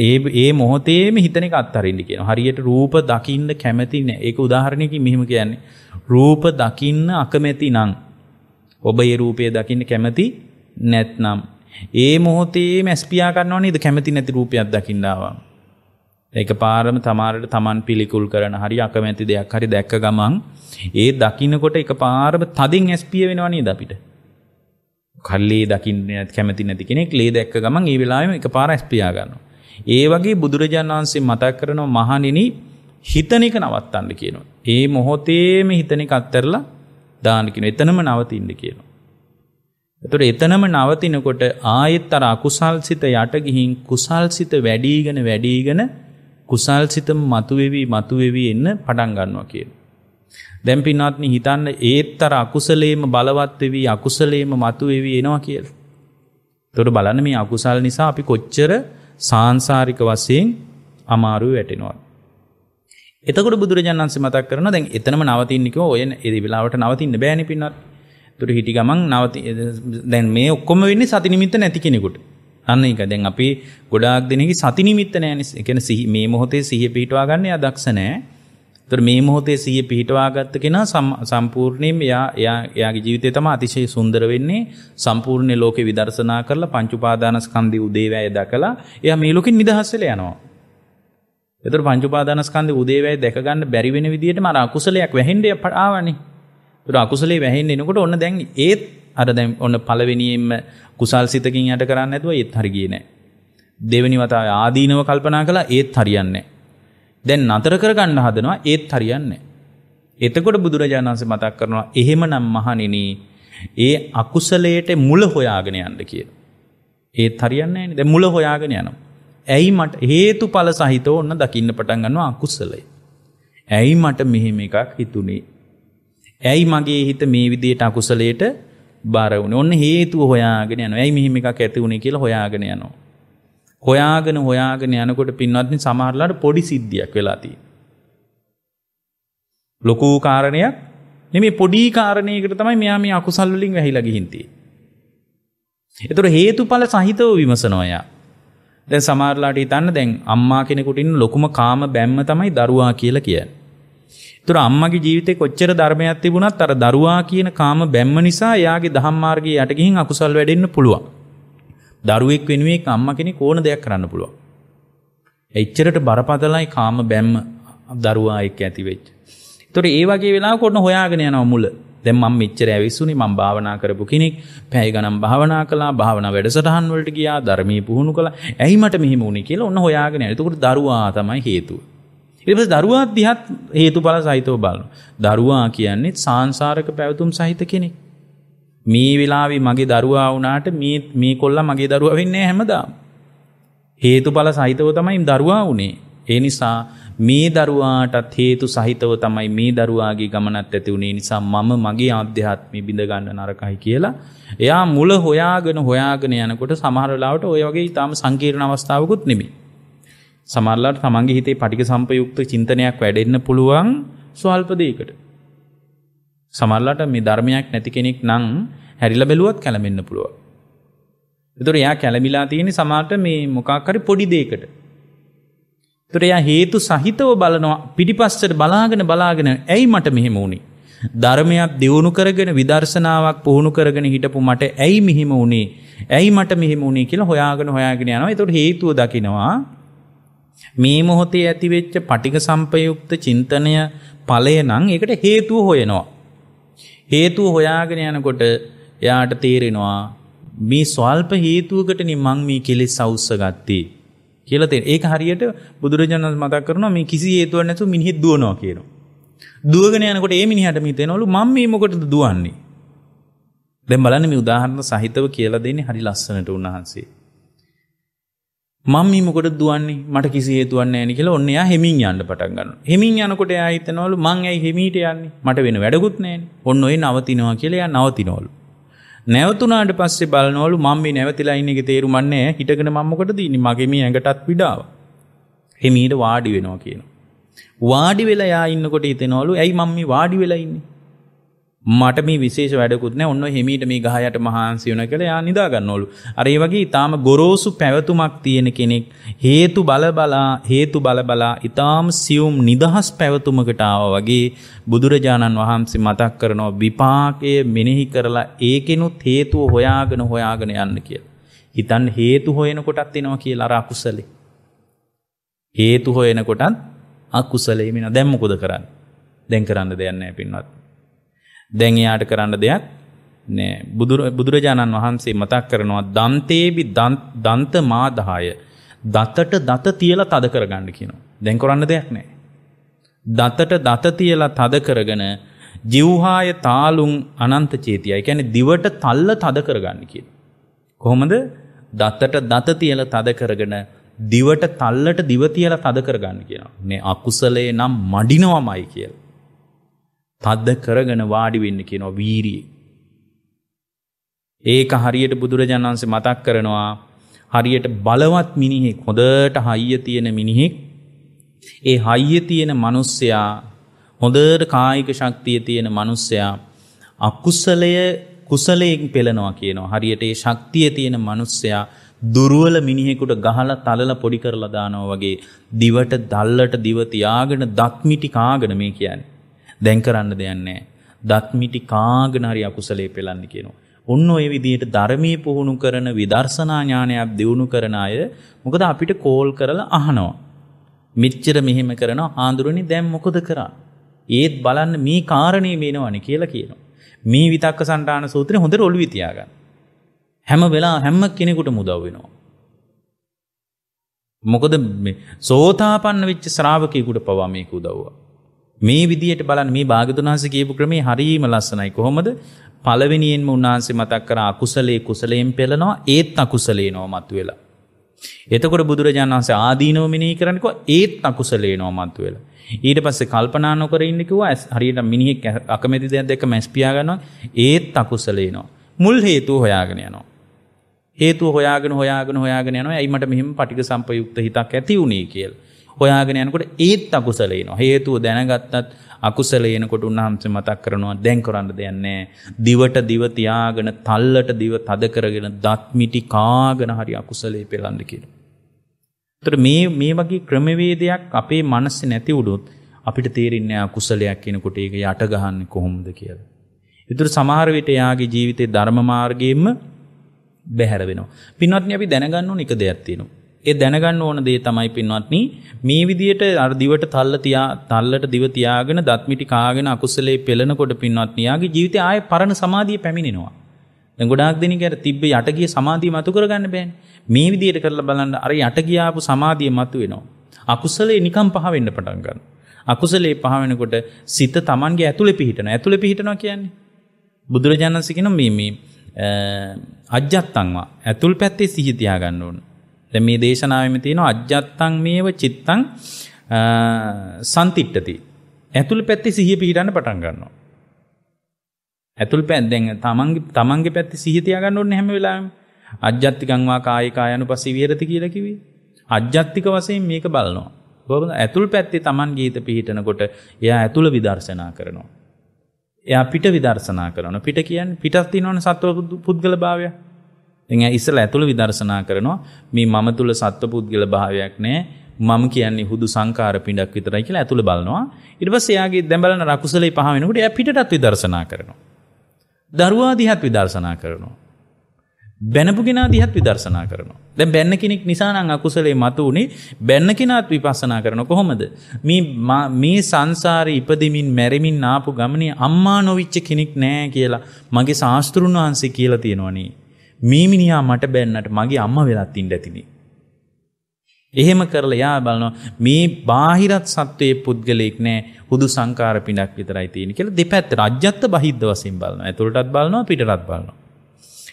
ඒ ඒ මොහොතේම හිතන එක අත්හරින්න කියනවා. හරියට රූප දකින්න කැමති නෑ. ඒක උදාහරණයකින් මෙහෙම කියන්නේ. රූප දකින්න අකමැති නම් ඔබ ඒ රූපය දකින්න කැමති නැත්නම් ඒ මොහොතේ මැස්පියා කරනවා නේද කැමති නැති රූපයක් දකින්න ආවා. ඒක පාරම තමාරට Taman පිළිකුල් කරන හරි අකමැති දෙයක් හරි දැක්ක ගමන් ඒ දකින්නකොට ඒක පාරම තදින් ඇස්පිය වෙනවා නේද අපිට. කල්ලේ දකින්න කැමති නැති කෙනෙක් ලේ දැක්ක ගමන් ඒ වෙලාවෙම ඒක පාර ඇස්පියා ගන්නවා. ඒ වගේ බුදුරජාණන් වහන්සේ මතක් කරනවා මහණෙනි හිතන එක නවත්තන්න කියනවා. ඒ මොහොතේම හිතන එක අත්හැරලා දාන්න කියනවා. එතනම නවතින්න කියනවා. එතකොට එතනම නවතිනකොට ආයෙත් අර අකුසල්සිත යට ගිහින් කුසල්සිත වැඩිගෙන වැඩිගෙන කුසල්සිත මතුවෙවි මතුවෙවි එන්න පටන් ගන්නවා කියලා. දැන් පින්වත්නි හිතන්න ඒත් අර අකුසලේම බලවත් වෙවි අකුසලේම මතුවෙවි එනවා කියලා. එතකොට බලන්න මේ අකුසල් නිසා අපි කොච්චර සාංශාරික වශයෙන් අමාරු වැටෙනවා. එතකොට බුදුරජාණන් වහන්සේ මතක් කරනවා දැන් එතනම නවතින්න කිව්ව ඔය ඒ වෙලාවට නවතින්න බෑනේ පින්වත්. තුර හිටි ගමන් නවති දැන් මේ ඔක්කොම වෙන්නේ සති නිමිත්ත නැති කෙනෙකුට. අන්න ඒක දැන් අපි ගොඩාක් දෙනෙක්ගේ සති නිමිත්ත නැහැනේ. ඒ කියන්නේ සිහි මේ මොහොතේ සිහිය පිහිටවා ගන්න එයා දක්ෂ නැහැ. ඒතර මේ මොහොතේ සිහිය පිහිටවා ගත්ත කෙනා සම්පූර්ණයෙන් එයා එයාගේ ජීවිතය තමයි අතිශය සුන්දර වෙන්නේ. සම්පූර්ණ ලෝකේ විදර්ශනා කරලා පංච උපාදානස්කන්ධي උදේවැය දැකලා එයා මේ ලෝකෙන් නිදහස් වෙලා යනවා. ඒතර පංච උපාදානස්කන්ධي උදේවැය දැක ගන්න බැරි වෙන විදිහටම අර අකුසලයක් වැහෙන්න ආවනේ. තුට අකුසලේ වැහෙන් එනකොට ඔන්න දැන් ඒත් අර දැම් ඔන්න පලවෙනියෙන්ම කුසල් සිතකින් යට කරන්න ඇතුව ඒත් හරිගේ නෑ. දෙවැනි වතාව ආදීනව කල්පනා කලා ඒත් හරියන්නේ. දැන් නතර කරගන්න හදනවා ඒත් හරියන්නේ. එතකොට බුදුරජාණන්සේ මතක් කරනවා එහෙමනම් මහණෙනි ඒ අකුසලයට මුල හොයාගෙන යන්න කියලා. ඒත් හරියන්නේ නෑනේ. දැන් මුල හොයාගෙන යනවා. ඇයි මට හේතුඵල සහිතව ඔන්න දකින්න පටන් ගන්නවා අකුසලය. ඇයි මට මෙහෙම එකක් හිතුනේ? ඇයි මගේ හිත මේ විදියට අකුසලයට බාර වුණේ? ඔන්න හේතුව හොයාගෙන යනවා. ඇයි මෙහෙම එකක් ඇති වුණේ කියලා හොයාගෙන යනවා. හොයාගෙන හොයාගෙන යනකොට පින්වත්නි සමහරලාට පොඩි සිද්ධියක් වෙලා තියෙනවා. ලොකු කාරණයක් නෙමෙයි පොඩි කාරණයකට තමයි මෙයා මේ අකුසල් වලින් වැහිලා ගිහින් තියෙන්නේ. ඒතර හේතුඵල සහිතව විමසනවා යා. දැන් සමහරලාට හිතන්න දැන් අම්මා කෙනෙකුට ඉන්න ලොකුම කාම බැම්ම තමයි දරුවා කියලා කියන්නේ. ඒතර අම්මගේ ජීවිතේ කොච්චර ධර්මයක් තිබුණත් අර දරුවා කියන කාම බැම්ම නිසා එයාගේ දහම් මාර්ගයේ යට ගිහින් අකුසල් වැඩෙන්න පුළුවන්. දරුවෙක් වෙනුවෙන් අම්මා කෙනෙක් ඕන දෙයක් කරන්න පුළුවන්. එච්චරට බරපතලයි කාම බැම්ම දරුවා එක්ක ඇති වෙච්ච. ඒතොර ඒ වගේ වෙලාවක ඔන්න හොයාගෙන යනවා මුල. දැන් මම මෙච්චර ඇවිස්සුනේ මම භාවනා කරපු කෙනෙක් පැය ගණන් භාවනා කළා භාවනා වැඩසටහන් වලට ගියා ධර්මයේ පුහුණු කළා ඇයි මට මෙහෙම වුනේ කියලා ඔන්න හොයාගෙන යනවා. ඒකට දරුවා තමයි හේතුව. ඉරිපස දරුවා දිහත් හේතු පල සහිතව බලු. දරුවා කියන්නේ සංසාරක පැවතුම් සහිත කෙනෙක්. මේ වෙලාවේ මගේ දරුවා වුණාට මේ මේ කොල්ලා මගේ දරුවා වෙන්නේ හැමදාම. හේතුඵල සහිතව තමයි දරුවා වුණේ. ඒ නිසා මේ දරුවාටත් හේතු සහිතව තමයි මේ දරුවාගේ ගමනත් ඇති වුණේ. නිසා මම මගේ ආධ්‍යාත්මය බිඳ ගන්න නරකයි කියලා. එයා මුල හොයාගෙන හොයාගෙන යනකොට සමහර වෙලාවට ওই වගේ ඊටාම සංකීර්ණ අවස්ථාවකුත් නෙමෙයි. සමහරලාට තමන්ගේ හිතේ පටික සම්පයුක්ත චින්තනයක් වැඩෙන්න පුළුවන් ස්වල්ප දෙයකට. සමහරලාට මේ ධර්මයක් නැති කෙනෙක් නම් හැරිලා බැලුවත් කැළඹෙන්න පුළුවන්. ඒතර එයා කැළඹිලා තියෙන්නේ සමහරට මේ මොකක් හරි පොඩි දෙයකට. ඒතර එයා හේතු සහිතව බලනවා පිටිපස්සට බලාගෙන බලාගෙන ඇයි මට මෙහෙම වුනේ? ධර්මයක් දියුණු කරගෙන විදර්ශනාවක් පුහුණු කරගෙන හිටපු මට ඇයි මෙහෙම වුනේ? ඇයි මට මෙහෙම වුනේ කියලා හොයාගෙන හොයාගෙන යනවා. ඒතකොට හේතුව දකිනවා. මේ මොහොතේ ඇතිවෙච්ච පටික සම්පයුක්ත චින්තනය ඵලය නම් ඒකට හේතුව හොයනවා. හේතුව හොයාගෙන යනකොට එයාට තේරෙනවා මේ ස්වල්ප හේතුවකට නිමං මේ කෙලෙස් අවුස්ස ගත්තේ කියලා තේරෙන. ඒක හරියට බුදුරජාණන් මතක් කරනවා මේ කිසි හේතුවක් නැතුව මිනිහෙක් දුවනවා කියනවා. දුවගෙන යනකොට ඒ මිනිහට මිතෙනවලු මම මේ මොකටද දුවන්නේ? දැන් බලන්න මේ උදාහරණ සහිතව කියලා දෙන්නේ හරි ලස්සනට උන්වහන්සේ. මම්මි මොකට දුවන්නේ මට කිසි හේතුවන්නේ නැහැ කියලා ඔන්න එයා හෙමින් යන්න පටන් ගන්නවා. හෙමින් යනකොට එයා හිතනවලු මං ඇයි හෙමීට යන්නේ? මට වෙන වැඩකුත් නැහැනේ. ඔන්න ඔය නවතිනවා කියලා එයා නවතිනවලු. නැවතුණාට පස්සේ බලනවලු මම්මි නැවතිලා ඉන්න එකේ තේරුම් නැහැ. හිටගෙන මම මොකටද ඉන්නේ? මගේ මේ ඇඟටත් විඩාව. හෙමීට වාඩි වෙනවා කියනවා. වාඩි වෙලා යා ඉන්නකොට හිතනවලු ඇයි මම්මි වාඩි වෙලා ඉන්නේ? මට මේ විශේෂ වැඩකුත් නෑ ඔන්න හිමීට මේ ගහයට මහන්සි වුණ කියලා යා නිදා ගන්නවලු. අර ඒ වගේ ඊටාම ගොරෝසු පැවතුමක් තියෙන කෙනෙක් හේතු බල බලා හේතු බල බලා ඊටාම සියුම් නිදහස් පැවතුමකට ආවා වගේ බුදුරජාණන් වහන්සේ මතක් කරනවා විපාකය මෙනෙහි කරලා ඒකෙනුත් හේතුව හොයාගෙන හොයාගෙන යන්න කියලා. හිතන් හේතු හොයන කොටත් එනවා කියලා අර අකුසලේ. හේතු හොයන කොටත් අකුසලේ මෙන්න දැන් මොකද කරන්නේ? දැන් කරන්න දෙයක් නැහැ පින්වත්. දැන් එයාට කරන්න දෙයක් නෑ බුදුරජාණන් වහන්සේ මතක් කරනවා දන්තේබි දන්ත මාදහාය දතට දත තියලා තද කරගන්න කියනවා. දැන් කරන්න දෙයක් නෑ. දතට දත තියලා තද කරගෙන ජිව්හාය තාලුම් අනන්ත චේතියයි. කියන්නේ දිවට තල්ල තද කරගන්න කියන. කොහොමද? දතට දත තියලා තද කරගෙන දිවට තල්ලට දිව තියලා තද කරගන්න කියනවා. මේ අකුසලේ නම් මඩිනවමයි කියලා. තද්ද කරගෙන වාඩි වෙන්න කියනවා වීරියේ. ඒක හරියට බුදුරජාණන් වහන්සේ මතක් කරනවා හරියට බලවත් මිනිහෙක් හොඳට හයිය තියෙන මිනිහෙක් ඒ හයිය තියෙන මිනිස්සයා හොඳට කායික ශක්තිය තියෙන මිනිස්සයා අකුසලය කුසලයෙන් පෙළනවා කියනවා හරියට ඒ ශක්තිය තියෙන මිනිස්සයා දුර්වල මිනිහෙකුට ගහලා තලලා පොඩි කරලා දානවා වගේ දිවට දැල්ලට දිව තියාගෙන දත් මිටි කාගෙන මේ කියන්නේ දැන් කරන්න දෙයක් නැහැ. දත් මිටි කාගෙන හරි අකුසලයේ පෙළන්න කියනවා. ඔන්න ඔය විදිහට ධර්මයේ පුහුණු කරන විදර්ශනා ඥානයක් දියුණු කරන අය මොකද අපිට කෝල් කරලා අහනවා. මෙච්චර මෙහෙම කරනවා ආඳුරනි දැන් මොකද කරා? ඒත් බලන්න මේ කාරණේ මේනවනේ කියලා කියනවා. මේ විතක්ක සන්ටාන සූත්‍රය හොඳට ඔළුවේ තියාගන්න. හැම වෙලා හැම කෙනෙකුට මුදව් වෙනවා. මොකද සෝතාපන්න වෙච්ච ශ්‍රාවකයෙකුට පවා මේක උදව්වා. මේ විදියට බලන්න මේ භාගතුනාහස කියපු ක්‍රමේ හරීම ලස්සනයි කොහොමද පළවෙනියෙන්ම උන්වහන්සේ මතක් කර අකුසලේ කුසලයෙන් පෙළනවා ඒත් අකුසලේ නෝ මතුවෙලා. එතකොට බුදුරජාණන් වහන්සේ ආදීනව මෙනෙහි කරන්නකො ඒත් අකුසලේ නෝ මතුවෙලා. ඊට පස්සේ කල්පනා නොකර ඉන්න කිව්වා හරියට මිනිහෙක් අකමැති දෙයක් දැක්ක මැස් පියා ගන්නවා ඒත් අකුසලේ නෝ. මුල් හේතුව හොයාගෙන යනවා. හේතුව හොයාගෙන හොයාගෙන හොයාගෙන යනවා ඇයි මට මෙහෙම පටික සම්පයුක්ත හිතක් ඇති වුණේ කියලා. හොයාගෙන යනකොට ඒත් අකුසලේනවා. හේතුව දැනගත්තත් අකුසල එනකොට උන්වහන්සේ මතක් කරනවා දැන් කරන්න දෙන්නේ දිවට දිව තියාගෙන තල්ලට දිව තද කරගෙන දත් මිටි කාගෙන හරි අකුසලේ පෙළන්න කියලා. ඒතර මේ මේ වගේ ක්‍රමවේදයක් අපේ මනසේ නැති වුණොත් අපිට තේරෙන්නේ අකුසලයක් කෙනෙකුට ඒක යට ගහන්නේ කොහොමද කියලා. ඒතර සමහර විට යාගේ ජීවිතේ ධර්ම මාර්ගයෙන්ම බැහැර වෙනවා. පින්වත්නි අපි දැනගන්න ඕන එක දෙයක් තියෙනවා. ඒ දැනගන්න ඕන දේ තමයි පින්වත්නි මේ විදියට අර දිවට තල්ල තියා තල්ලට දිව තියාගෙන දත් මිටි කාගෙන අකුසලයේ පෙළෙනකොට පින්වත්නි යාගේ ජීවිතය ආයේ පරණ සමාධිය පැමිණෙනවා. දැන් ගොඩාක් දෙනෙක් අර තිබ්බ යට ගිය සමාධිය මතු කරගන්න බෑනේ. මේ විදියට කරලා බලන්න අර යට ගියාපු සමාධිය මතු වෙනවා. අකුසලයේ නිකම් පහ වෙන්න පටන් ගන්නවා. අකුසලයේ පහ වෙනකොට සිත Tamanගේ ඇතුලේ පිහිටනවා. ඇතුලේ පිහිටනවා කියන්නේ බුදුරජාණන් සිකිනම් මේ මේ අජ්ජත්තන්වා ඇතුල් පැත්තේ සිහි තියාගන්න ඕනේ. දැන් මේ දේශනාවෙම තියෙනවා අජ්ජත්තං මේව චිත්තං සම්තිට්ඨති. ඇතුල් පැත්තේ සිහිය පිහිටන්න පටන් ගන්නවා. ඇතුල් පැත් දැන් තමන්ගේ තමන්ගේ පැත්තේ සිහිය තියාගන්න ඕනේ හැම වෙලාවෙම. අජ්ජත්තිකං වා කාය කායනුපස්සී විහෙරති කියලා කිව්වේ. අජ්ජත්තික වශයෙන් මේක බලනවා. බොහොම ඇතුල් පැත්තේ Taman ගීත පිහිටනකොට එයා ඇතුළ විදර්ශනා කරනවා. එයා පිට විදර්ශනා කරනවා. පිට කියන්නේ පිටත් තියෙනවනේ සත්ව පුද්ගල භාවය. එ ඉස්සල ඇතුළ විදර්ශනා කරනවා මේ මම තුළ සත්ව පුද්ගල භාවයක් නෑ මම කියන්නේ හුදු සංකාර පිඩක් විතරයි කියලා ඇතුළ බලනවා ඉටපස් එයාගේ දැබලන රකුසලේ පහමෙනකට එය පිටත් විදර්ශනා කරනවා. දරුවා දිහත් විදර්ශනා කරනවා. බැනපුගෙන දිහත් විදර්ශනා කරනවා. දැන් බැන්න කෙනෙක් නිසා නම් අකුසලේ මතු උනේ බැන්න කෙනාත් විපස්සනා කරන කොහොමද? මේ මේ සංසාරේ ඉපදෙමින් මැරෙමින් ආපු ගමනේ අම්මා නොවිච්ච කෙනෙක් නෑ කියලා මගේ ශාස්ත්‍රුන් වහන්සේ කියලා තියෙනවනේ. මීමිනියා මට බැන්නට මගේ අම්ම වෙලත් ඉන්න ඇතිනේ. එහෙම කරලා යා බලනවා මේ බාහිරත් සත්වයේ පුද්ගලයෙක් නෑ හුදු සංකාර පිටක් විතරයි තියෙන කියලා දෙපැත්ත රජ්‍යත්ත බහිද්ද වශයෙන් බලනවා. ඇතුළටත් බලනවා පිටටත් බලනවා.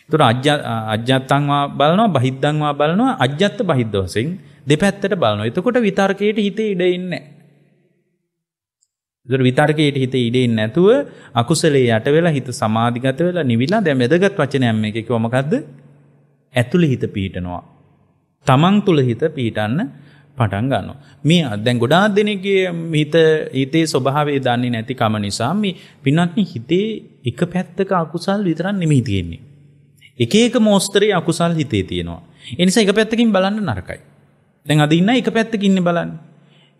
ඒතර අජ්ජත්තන්වා බලනවා බහිද්දන්වා බලනවා අජ්ජත්ත බහිද්ද වශයෙන් දෙපැත්තට බලනවා. එතකොට විතර්කයට හිතේ ඉඩ ඉන්නේ නෑ. ඒතර විතර්කයට හිත ඉඩෙන්නේ නැතුව අකුසලයේ යට වෙලා හිත සමාධිගත වෙලා නිවිලා දැන් වැදගත් වචනයක් මේකේ කිව්ව මොකද්ද? ඇතුළේ හිත පීඩනවා. තමන් තුල හිත පීඩන්න පටන් ගන්නවා. මේ දැන් ගොඩාක් දෙනෙක්ගේ හිත හිතේ ස්වභාවය දන්නේ නැතිකම නිසා මේ පින්වත්නි හිතේ එක පැත්තක අකුසල් විතරක් නෙමෙයි තියෙන්නේ. එක එක මොස්තරේ අකුසල් හිතේ තියෙනවා. ඒ නිසා එක පැත්තකින් බලන්න නරකයි. දැන් අද ඉන්න එක පැත්තකින් ඉන්නේ බලන්නේ.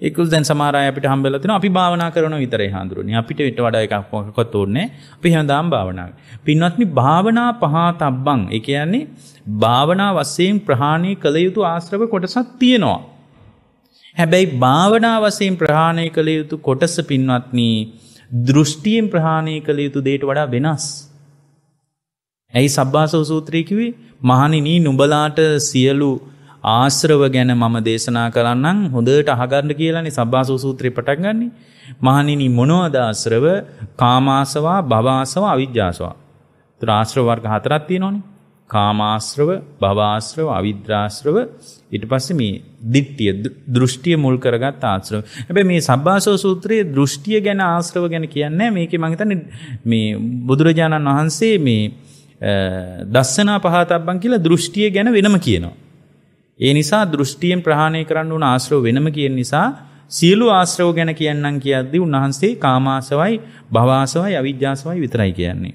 එකල් දැන් සමාරය අපිට හම්බෙලා තිනවා අපි භාවනා කරන විතරයි හඳුරන්නේ අපිට ඊට වඩා එකක් මොකක්වත් ඕනේ අපි හැමදාම භාවනාව පින්වත්නි භාවනා පහතබ්බං ඒ කියන්නේ භාවනා වශයෙන් ප්‍රහාණය කළ යුතු ආශ්‍රව කොටසක් තියෙනවා හැබැයි භාවනා වශයෙන් ප්‍රහාණය කළ යුතු කොටස පින්වත්නි දෘෂ්ටියෙන් ප්‍රහාණය කළ යුතු දේට වඩා වෙනස් ඇයි සබ්බාසව සූත්‍රය කිව්වේ මහණෙනි නුඹලාට සියලු ආශ්‍රව ගැන මම දේශනා කරන්නම් හොඳට අහගන්න කියලානේ සබ්බාසෝ සූත්‍රේ පටන් ගන්නෙ. මහණෙනි මොනවද ආශ්‍රව? කාමාසවා, භවආසවා, අවිජ්ජාසවා. ඒතර ආශ්‍රව වර්ග හතරක් තියෙනවනේ. කාමාශ්‍රව, භවආශ්‍රව, අවිද්‍රාශ්‍රව ඊට පස්සේ මේ දිට්ඨිය දෘෂ්ටිය මුල් කරගත් ආශ්‍රව. හැබැයි මේ සබ්බාසෝ සූත්‍රයේ දෘෂ්ටිය ගැන ආශ්‍රව ගැන කියන්නේ මේකේ මම හිතන්නේ මේ බුදුරජාණන් වහන්සේ මේ දස්සනා පහතබ්බන් කියලා දෘෂ්ටිය ගැන වෙනම කියනවා. ඒ නිසා දෘෂ්ටියෙන් ප්‍රහාණය කරන්න වන ආශ්‍රව වෙනම කියෙන් නිසා සියලු ආශ්‍රව ගැන කියන්නම් කියද්දි උන්වහන්සේ කාමාසවයි භවාසවයි අවිද්‍යාසවයි විතරයි කියන්නේ.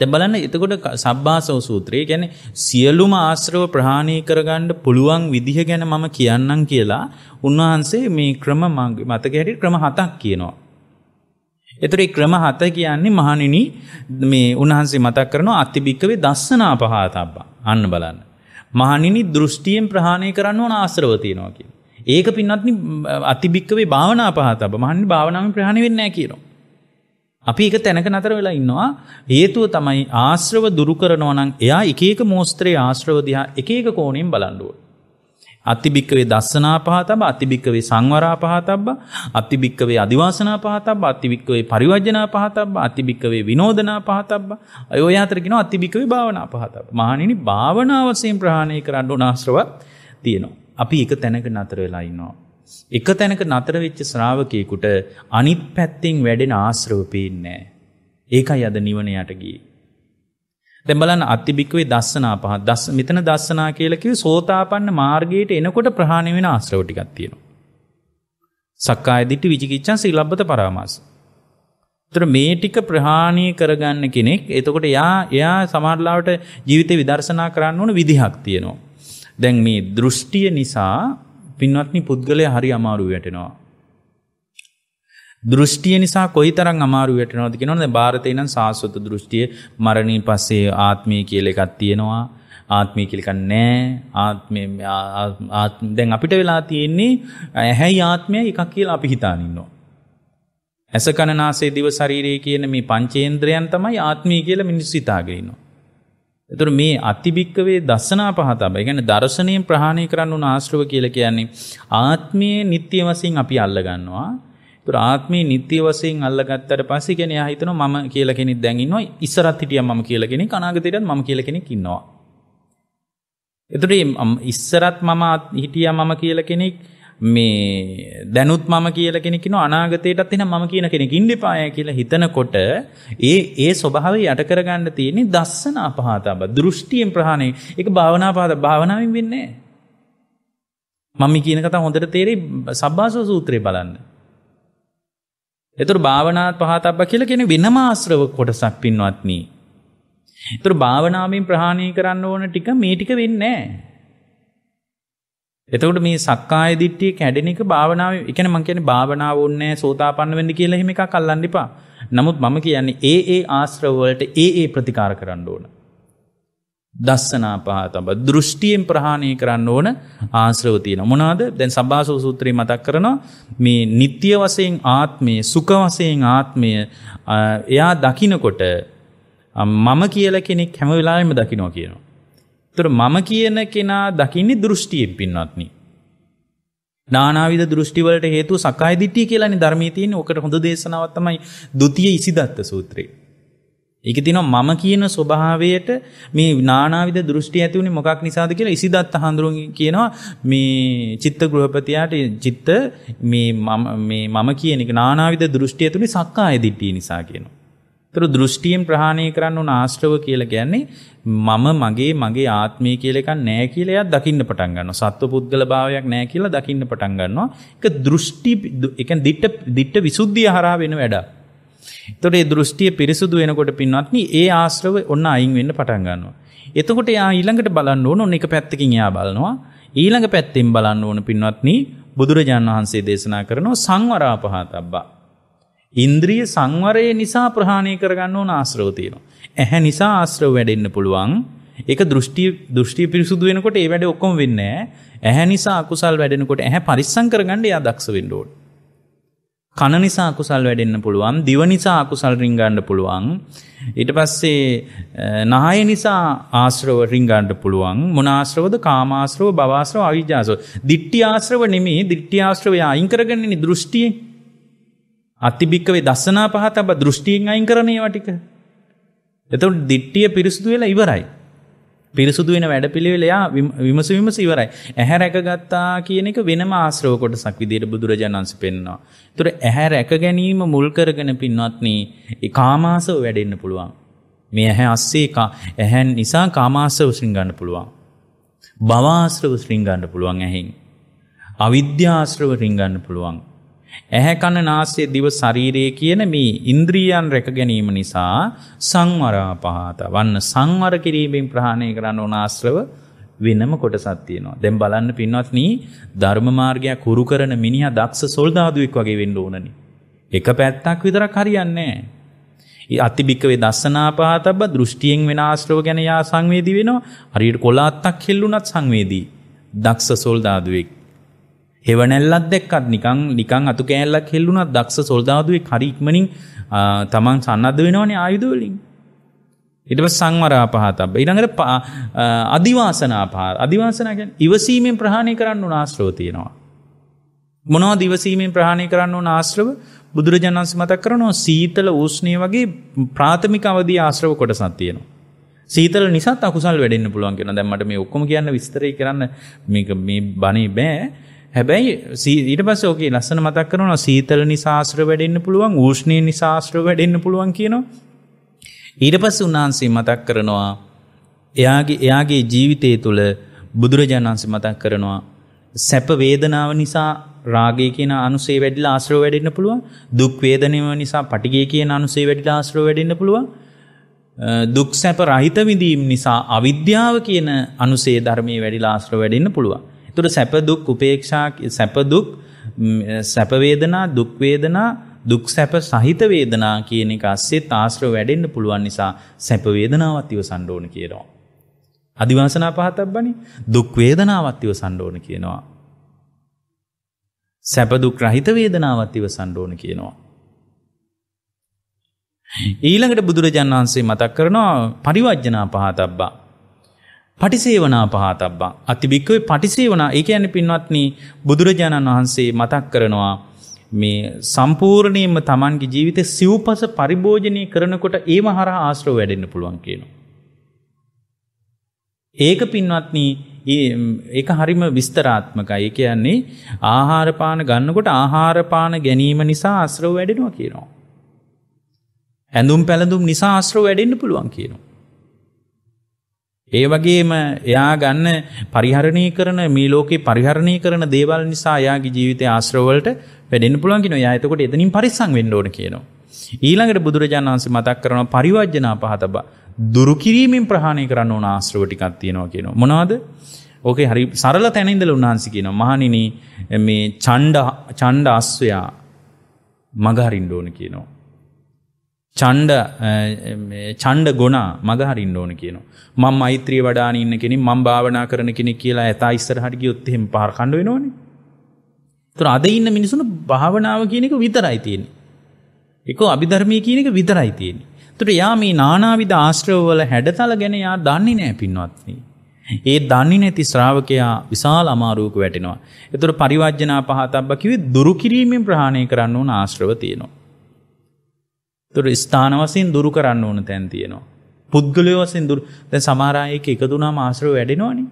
දැන් බලන්න එතකොට සබ්බාසව සූත්‍රය කියන්නේ සියලුම ආශ්‍රව ප්‍රහාණය කරගන්න පුළුවන් විදිහ ගැන මම කියන්නම් කියලා උන්වහන්සේ මේ ක්‍රම මතක හැටියට ක්‍රම හතක් කියනවා. එතකොට මේ ක්‍රම හත කියන්නේ මහණෙනි මේ උන්වහන්සේ මතක් කරනවා අතිබික්කවේ දස්සනාපහාතබ්බා. අන්න බලන්න. මහනිනි දෘෂ්ටියෙන් ප්‍රහාණය කරන්න ඕන ආශ්‍රවතියනවා කිය. ඒක පින්නත්න අතිභික්කවේ භාවනා පහතබ මහන් භාවනාව ප්‍රහණ වෙන්න කියනවා. අපි එක තැනක නතර වෙලා ඉන්නවා හේතුව තමයි ආශ්‍රව දුරු කරනවනං එයා එකක මෝස්ත්‍රයේ ආශ්‍රවදිහා එකක කෝනෙන් බලන්ඩුවට. අතිභික්කවේ දස්සනා පහතබ අතිභික්කවේ සංවරා පහතබ්බ අතිභික්කවේ අධිවාසනා පහතබ අතිභික්කවේ පරිවජනා පහතබ අතිභික්කවේ විනෝධනා පහතබ අයෝයාතරකින අතිභික්කවේ භාවනා පහතබ මහනිනි භාවනාවසයෙන් ප්‍රහණය කරන්න උනාශ්‍රව තියෙනවා. අපි එක තැනක නතර වෙලා ඉන්නවා. එක තැනක නතර වෙච්ච ශ්‍රාවකයෙකුට අනිත් පැත්තෙන් වැඩෙන ආශ්‍රව පේන්නේ නැහැ. ඒකයි අද නිවන යට ගියේ. දෙැබලන් අතිභික්වේ දස්සනා පහ දස් මෙතන දස්සනා කියලකිව සෝතාපන්න මාර්ගයට එනකොට ප්‍රහණය වෙන ආශ්‍රෝටිකත්තියෙන. සක්කා දිට විචිකිච්චන් සිල්ලබ්බත පරාමස්. තුර මේ ටික ප්‍රහාණය කරගන්න කෙනෙක් එතකොට යා එයා සමාරලාවට ජීවිත විදර්ශනා කරන්න ඕන විදිහක් තියෙනවා. දැන් මේ දෘෂ්ටිය නිසා පින්වත්නි පුද්ගලය හරි අමාරුවයටනවා. දෘෂ්ටිය නිසා කොයි තරම් අමාරුවයට නොදක නොද භාරතය නම් සාස්වත දෘෂ්ටිය මරණී පස්සේ ආත්මය කියල එකත් තියෙනවා ආත්මය කිලිකන්න නෑ ආත්මය දැන් අපිට වෙලා තියෙන්නේ ඇහැයි ආත්මය එකක් කියල අපි හිතානින්නවා. ඇස කණනාසේ දිව සරීරයේ කියන මේ පංචේන්ද්‍රයන් තමයි ආත්මය කියල මිනිස් සිතාගෙනවා. එතුර මේ අතිභික්කවේ දස්සනා පහතබ ගැන දර්ශනයෙන් ප්‍රහණය කරන්න වන ආශ්‍රව කියල කියන්නේ ආත්මය නිත්‍ය වසින් අපි අල්ලගන්නවා ආත්මී නිත්‍ය වසයෙන් අල්ලගත්තට පස්සේ කෙනෙයා හිතන මම කියල කෙනෙක් දැඟින්නවා ඉස්සරත් හිටිය ම කියල කෙනෙ අනාගතයට ම කියල කෙනෙක් ඉන්නවා. එතුට ඉස්සරත් මම හිටිය මම කියල කෙනෙක් මේ දැනුත් මම කියල කෙනෙකින අනාගතයටත් එන මම කියන කෙනෙ ඉන්ඩිපාය කියලා හිතනකොට ඒ ඒ ස්වභාව යටකරගන්න තියෙන්නේ දස්සන අපහතාව දෘෂ්ටියෙන් ප්‍රහණය එක භාවනාපාද භාවනාවෙන් වෙන්නේ. මම කියන කතා හොඳට තේරේ සබ්භාසෝ සූත්‍රය බලන්න. එතුර භාවනාත් පහතබ්බ කියලා කියන වෙනම ආශ්‍රව කොටසක් පින්වත්නි. එතුර භාවනාවෙන් ප්‍රහාණය කරන්න ඕන ටික මේ ටික වෙන්නේ නැහැ. එතකොට මේ සක්කාය දිට්ඨිය කැඩෙන එක භාවනාව ඒ කියන්නේ මම කියන්නේ භාවනාව ඕනේ සෝතාපන්න වෙන්න කියලා එහෙම එකක් අල්ලන්න එපා. නමුත් මම කියන්නේ ඒ ඒ ආශ්‍රව වලට ඒ ඒ ප්‍රතිකාර කරන්න ඕන. දස්සනාපහ තබ දෘෂ්ටියෙන් ප්‍රහාණය කරන්න ඕන ආශ්‍රවතියන මොනාද දැන් සභාසෝ සූත්‍රී මතක් කරනවා මේ නිත්‍ය වසයෙන් ආත්මය සුකවසයෙන් ආත්මය එයා දකිනකොට මම කියල කෙනෙක් හැම වෙලාම දකිනෝ කියනවා. තුර මම කියන කෙනා දකින්නේ දෘෂ්ටියෙන් පින්වත්නි. නානාවිද දෘෂ්ටිවලට හේතු සකයි දිට්ටි කියලනි ධර්මීතියෙන් ඕකට හොඳ දේශනාවත්තමයි දුතිය ඉසිදත්ත සූත්‍රයේ. ඒක තියෙනවා මම කියන ස්වභාවයට මේ නානාවිද දෘෂ්ටි ඇති වුණේ මොකක් නිසාද කියලා ඉසිදත් හඳුරුන් කියනවා මේ චිත්ත ගෘහපතියාට චිත්ත මේ මම මේ මම කියන එක නානාවිද දෘෂ්ටි ඇතුලේ සක්කාය දිට්ඨිය නිසා කියනවා. ඒතර දෘෂ්ටියෙන් ප්‍රහාණය කරන්න උන ආශ්‍රව කියලා කියන්නේ මම මගේ මගේ ආත්මය කියලා එකක් නැහැ කියලා එයා දකින්න පටන් ගන්නවා. සත්ව පුද්ගල භාවයක් නැහැ කියලා දකින්න පටන් ගන්නවා. ඒක දෘෂ්ටි ඒ කියන්නේ දිට්ඨ දිට්ඨ විසුද්ධිය හරහා වෙන වැඩක්. එතකොට ඒ දෘෂ්ටිය පිරිසුදු වෙනකොට පින්වත්නි ඒ ආශ්‍රව ඔන්න අයින් වෙන්න පටන් ගන්නවා. එතකොට එයා ඊළඟට බලන්න ඕන ඔන්න එක පැත්තකින් එයා බලනවා. ඊළඟ පැත්තෙන් බලන්න ඕන පින්වත්නි බුදුරජාන් වහන්සේ දේශනා කරනවා සංවරාපහතබ්බා. ඉන්ද්‍රිය සංවරය නිසා ප්‍රහාණය කරගන්න ඕන ආශ්‍රව තියෙනවා. ඇහැ නිසා ආශ්‍රව වැඩෙන්න පුළුවන්. ඒක දෘෂ්ටි දෘෂ්ටි පිරිසුදු වෙනකොට ඒ වැඩේ ඔක්කොම වෙන්නේ නැහැ. ඇහැ නිසා අකුසල් වැඩෙනකොට ඇහැ පරිස්සම් කරගන්න එයා දක්ෂ වෙන්න ඕනේ. කන නිසා අකුසල් වැඩෙන්න්න පුළුවන් දිව නිසා අකුසල් රිංගාණ්ඩ පුළුවන් ඊට පස්සේ නහය නිසා ආශ්‍රව රිංගාණ්ඩ පුළුවන් මොනාශ්‍රවද කාමාශ්‍රව බවාශ්‍රව අවිජාසව දිට්ටි ආශ්‍රව නෙමේ දිට්ටි ආශ්‍රවය අයිංකරගන්නන දෘෂ්ටියෙන් අතිභික්කවේ දස්සනා පහ තබ දෘෂ්ටියෙන් අයිංකරණය වටික එතට දිට්ටිය පිරිසිදු වෙලා ඉවරයි පිරිසුදු වෙන වැඩපිළිවෙලයා විමස විමස ඉවරයි. ඇහැ රැකගත්තා කියන එක වෙනම ආශ්‍රව කොටසක් විදිහට බුදුරජාණන් වහන්සේ පෙන්වනවා. ඒතර ඇහැ රැක ගැනීම මුල් කරගෙන පින්වත්නි, ඒ කාමාසව වැඩෙන්න පුළුවන්. මේ ඇහැ අස්සේ ඇහැ නිසා කාමාසව ශ්‍රින්ගන්න පුළුවන්. භව ආශ්‍රව ශ්‍රින්ගන්න පුළුවන් ඇහෙන්. අවිද්‍යාශ්‍රව රින්ගන්න පුළුවන්. ඇහැ කන නාසය දිව ශරීරය කියන මේ ඉන්ද්‍රියයන් රැක ගැනීම නිසා සංවරාපහාත වන්න සංවර කිරීමෙන් ප්‍රහාණය කරන්න ඕන ආශ්‍රව වෙනම කොටසක් තියෙනවා. දැන් බලන්න පින්වත්නි ධර්ම මාර්ගයක් හුරු කරන මිනිහා දක්ෂ සොල්දාදුවෙක් වගේ වෙන්න ඕනනේ. එක පැත්තක් විතරක් හරියන්නේ නැහැ. අතිබික්කවේ දස්සනාපාතබ්බ දෘෂ්ටියෙන් වෙන ආශ්‍රව ගැන යා සංවේදී වෙනවා. හරියට කොලාත්තක් හෙල්ලුණත් සංවේදී. දක්ෂ සොල්දාදුවෙක්. හෙවනැල්ලත් දැක්කත් නිකං නිකං අතු කෑල්ලක් හෙල්ලුනත් දක්ෂ සොල්දාදුවේ හරික්මනින් තමන් සන්නද්ධ වෙනවනේ ආයුධවලින්. ඉටව සංවරාපහතබ ඉළඟට පා අධිවාසනාපාර අධිවාසනගෙන් ඉවසීමෙන් ප්‍රහණය කරන්න නාශ්‍රව තියෙනවා. මොනව දිවසීමෙන් ප්‍රහණය කරන්න නාශ්‍රව බුදුරජාණන්ස මතක් කරනවා සීතල ඌෂ්ණය වගේ ප්‍රාථමික අවදී ආශ්‍රව කොටසක් තියෙනවා. සීතල නිසාත් අකුසල් වැඩෙන්න්න පුළුවන් කියෙන දැමට මේ ඔක්කොම කියන්න විස්තරය කරන්න මේ බණි බෑ හැබැයි ඊට පස්ස ෝකේ ලස්සන මතක් කරනවා සීතලනි ශාස්ත්‍ර වැඩෙන්න්න පුළුවන් ූෂ්ණයනි ශාස්ත්‍ර වැඩෙන්න්න පුළුවන් කියනවා. ඊට පස්ස උන්වහන්සේ මතක් කරනවා එයාගේ එයාගේ ජීවිතය තුළ බුදුරජාණන්සේ මතක් කරනවා සැප වේදනාව නිසා රාගය කියන අනුසේ වැඩිලා ආශ්‍රව වැඩෙන්න පුළුවන් දුක් වේදනාව නිසා පටිගය කියන අනුසේ වැඩිලා ආශ්‍රව වැඩෙන්න පුළුවන් දුක් සැප රහිත විඳීම නිසා අවිද්‍යාව කියන අනුසේ ධර්මයේ වැඩිලා ආශ්‍රව වැඩෙන්න පුළුවන් එතකොට සැප දුක් උපේක්ෂා සැප දුක් සැප වේදනා දුක් වේදනා දුක් සැප සහිත වේදනා කියන එක ASCII ආශ්‍රව වැඩෙන්න පුළුවන් නිසා සැප වේදනාවත් ඉවසන්න ඕන කියනවා. අදිවාසනා පහතබ්බනේ දුක් වේදනාවත් ඉවසන්න ඕන කියනවා. සැප දුක් රහිත වේදනාවත් ඉවසන්න ඕන කියනවා. ඊළඟට බුදුරජාණන් වහන්සේ මතක් කරනවා පරිවර්ජනා පහතබ්බා පටිසේවනා පහතබ්බා. අතිභික්කවේ පටිසේවනා ඒ ඇන පින්වත්න බුදුරජාණන් වහන්සේ මතක් කරනවා. මේ සම්පූර්ණයම තමන්ගේ ජීවිත සිව්පස පරිභෝජනය කරනකොට ඒ මහර ආශ්‍රෝ වැඩෙන්න්න පුළුවන් කියනවා. ඒක පින්වත්න ඒක හරිම විස්තරාත්මකයි ඒ කියන්නේ ආහාරපාන ගන්නකොට ආහාරපාන ගැනීම නිසා ආශ්‍රව වැඩෙනවා කියනවා. ඇඳුම් පැළඳුම් නිසා ආශ්‍රව වැඩෙන්න්න පුළුවන් කියනවා. ඒ වගේම එයා ගන්න පරිහරණය කරන මේ ලෝකේ පරිහරණය කරන දේවල් නිසා එයාගේ ජීවිතයේ ආශ්‍රව වලට වැඩෙන්න පුළුවන් කියනවා. එයා එතකොට එතනින් පරිස්සම් වෙන්න ඕන කියනවා. ඊළඟට බුදුරජාණන් වහන්සේ මතක් කරනවා පරිවර්ජනා පහතබ දුරු කිරීමෙන් ප්‍රහාණය කරන්න ඕන ආශ්‍රව ටිකක් තියෙනවා කියනවා. මොනවද? ඕකේ හරි සරල තැන ඉඳලා උන්වහන්සේ කියනවා මහණෙනි මේ ඡණ්ඩ ඡණ්ඩ අස්වැයා මගහරින්න ඕන කියනවා. චණ්ඩ චණ්ඩ ගොනා මගහරින්න ඕන කියනවා. මම මෛත්‍රී වඩාන ඉන්න කෙනෙක් මම භාවනා කරන කෙනෙක් කියලා එතා ඉස්සරහට ගියොත් එහෙම පාර කණ්ඩ වෙනවනේ. ඒතර අද ඉන්න මිනිසුන්ට භාවනාව කියන එක විතරයි තියෙන්නේ. ඒක අභිධර්මයේ කියන එක විතරයි තියෙන්නේ. ඒතර යා මේ නානාවිද ආශ්‍රව වල හැඩතල ගැන යා දන්නේ නැහැ පින්වත්නි. ඒ දන්නේ නැති ශ්‍රාවකයා විශාල අමාරුවක වැටෙනවා. ඒතර පරිවර්ජනා පහතබ්බ කිව්වේ දුරු කිරීමෙන් ප්‍රහාණය කරන්න ඕන ආශ්‍රව තියෙනවා. තුර ස්ථාන වසින් දුරු කරන්න ඕන තැන් තියෙනවා. පුද්ගලය වසින් දුර දැ සමාරායක එකතුනා මාසරව වැඩෙනවානි.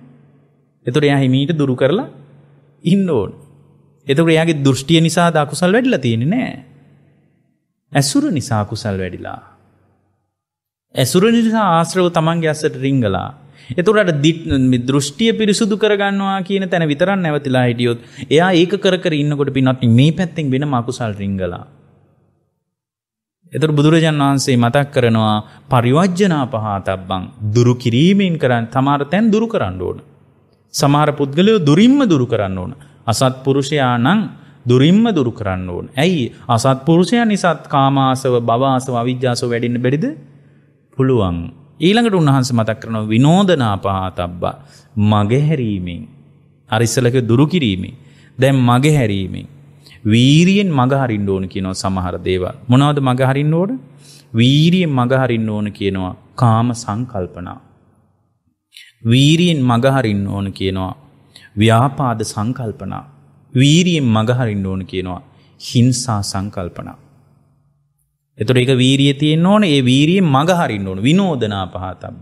එතුර එයා හිමීට දුරු කරලා ඉන්න ඕන. එතුර එයාගේ දෘෂ්ටිය නිසා දකුසල් වැඩිලා තියෙන නෑ. ඇසුර නිසා කුසල් වැඩිලා. ඇසුර නිසා ආශ්‍රව තමන්ගේ ඇසට රිංගලා එතුරට දිට් දෘෂ්ටිය පිරිසුදු කරගන්නවා කියන තැන විතරන් නැවතිලා හිටියොත් එයා ඒක කර ඉන්නකොට පිනත් මේ පැත්තෙන් වෙන මකුසල් රිංගලා එතට බුදුරජන් වහන්සේ මතක් කරනවා පරිවජ්ජනා පහතබ්බං දුරු කිරීමෙන් කරන්න තමාර තැන් දුරු කරන්න ඕන. සමහර පුද්ගලයෝ දුරින්ම දුරු කරන්න ඕන. අසත් පුරුෂයා නං දුරින්ම දුරු කරන්න ඕන. ඇයි අසත් පුරුෂය නිසාත් කාමාසව බවාසව අවිද්‍යාසව වැඩින්න බෙරිද පුළුවන්. ඊළඟට උන්වහන්ස මතක් කරනව විනෝධනා පහතබ්බා මගහැරීමෙන්. අරිස්සලක දුරු කිරීමේ. දැම් මගහැරීමෙන්. වීරියෙන් මගහරින්න ඕන කියනවා සමහර දේවල්. මොනවද මගහරින්න ඕන? වීරියෙන් මගහරින්න ඕන කියනවා කාම සංකල්පනා. වීරියෙන් මගහරින්න ඕන කියනවා ව්‍යාපාද සංකල්පනා. වීරියෙන් මගහරින්න ඕන කියනවා හිංසා සංකල්පනා. එතකොට ඒක වීරිය තියෙන්න ඕන. ඒ වීරියෙන් මගහරින්න ඕන. විනෝදනා පහතබ්බ.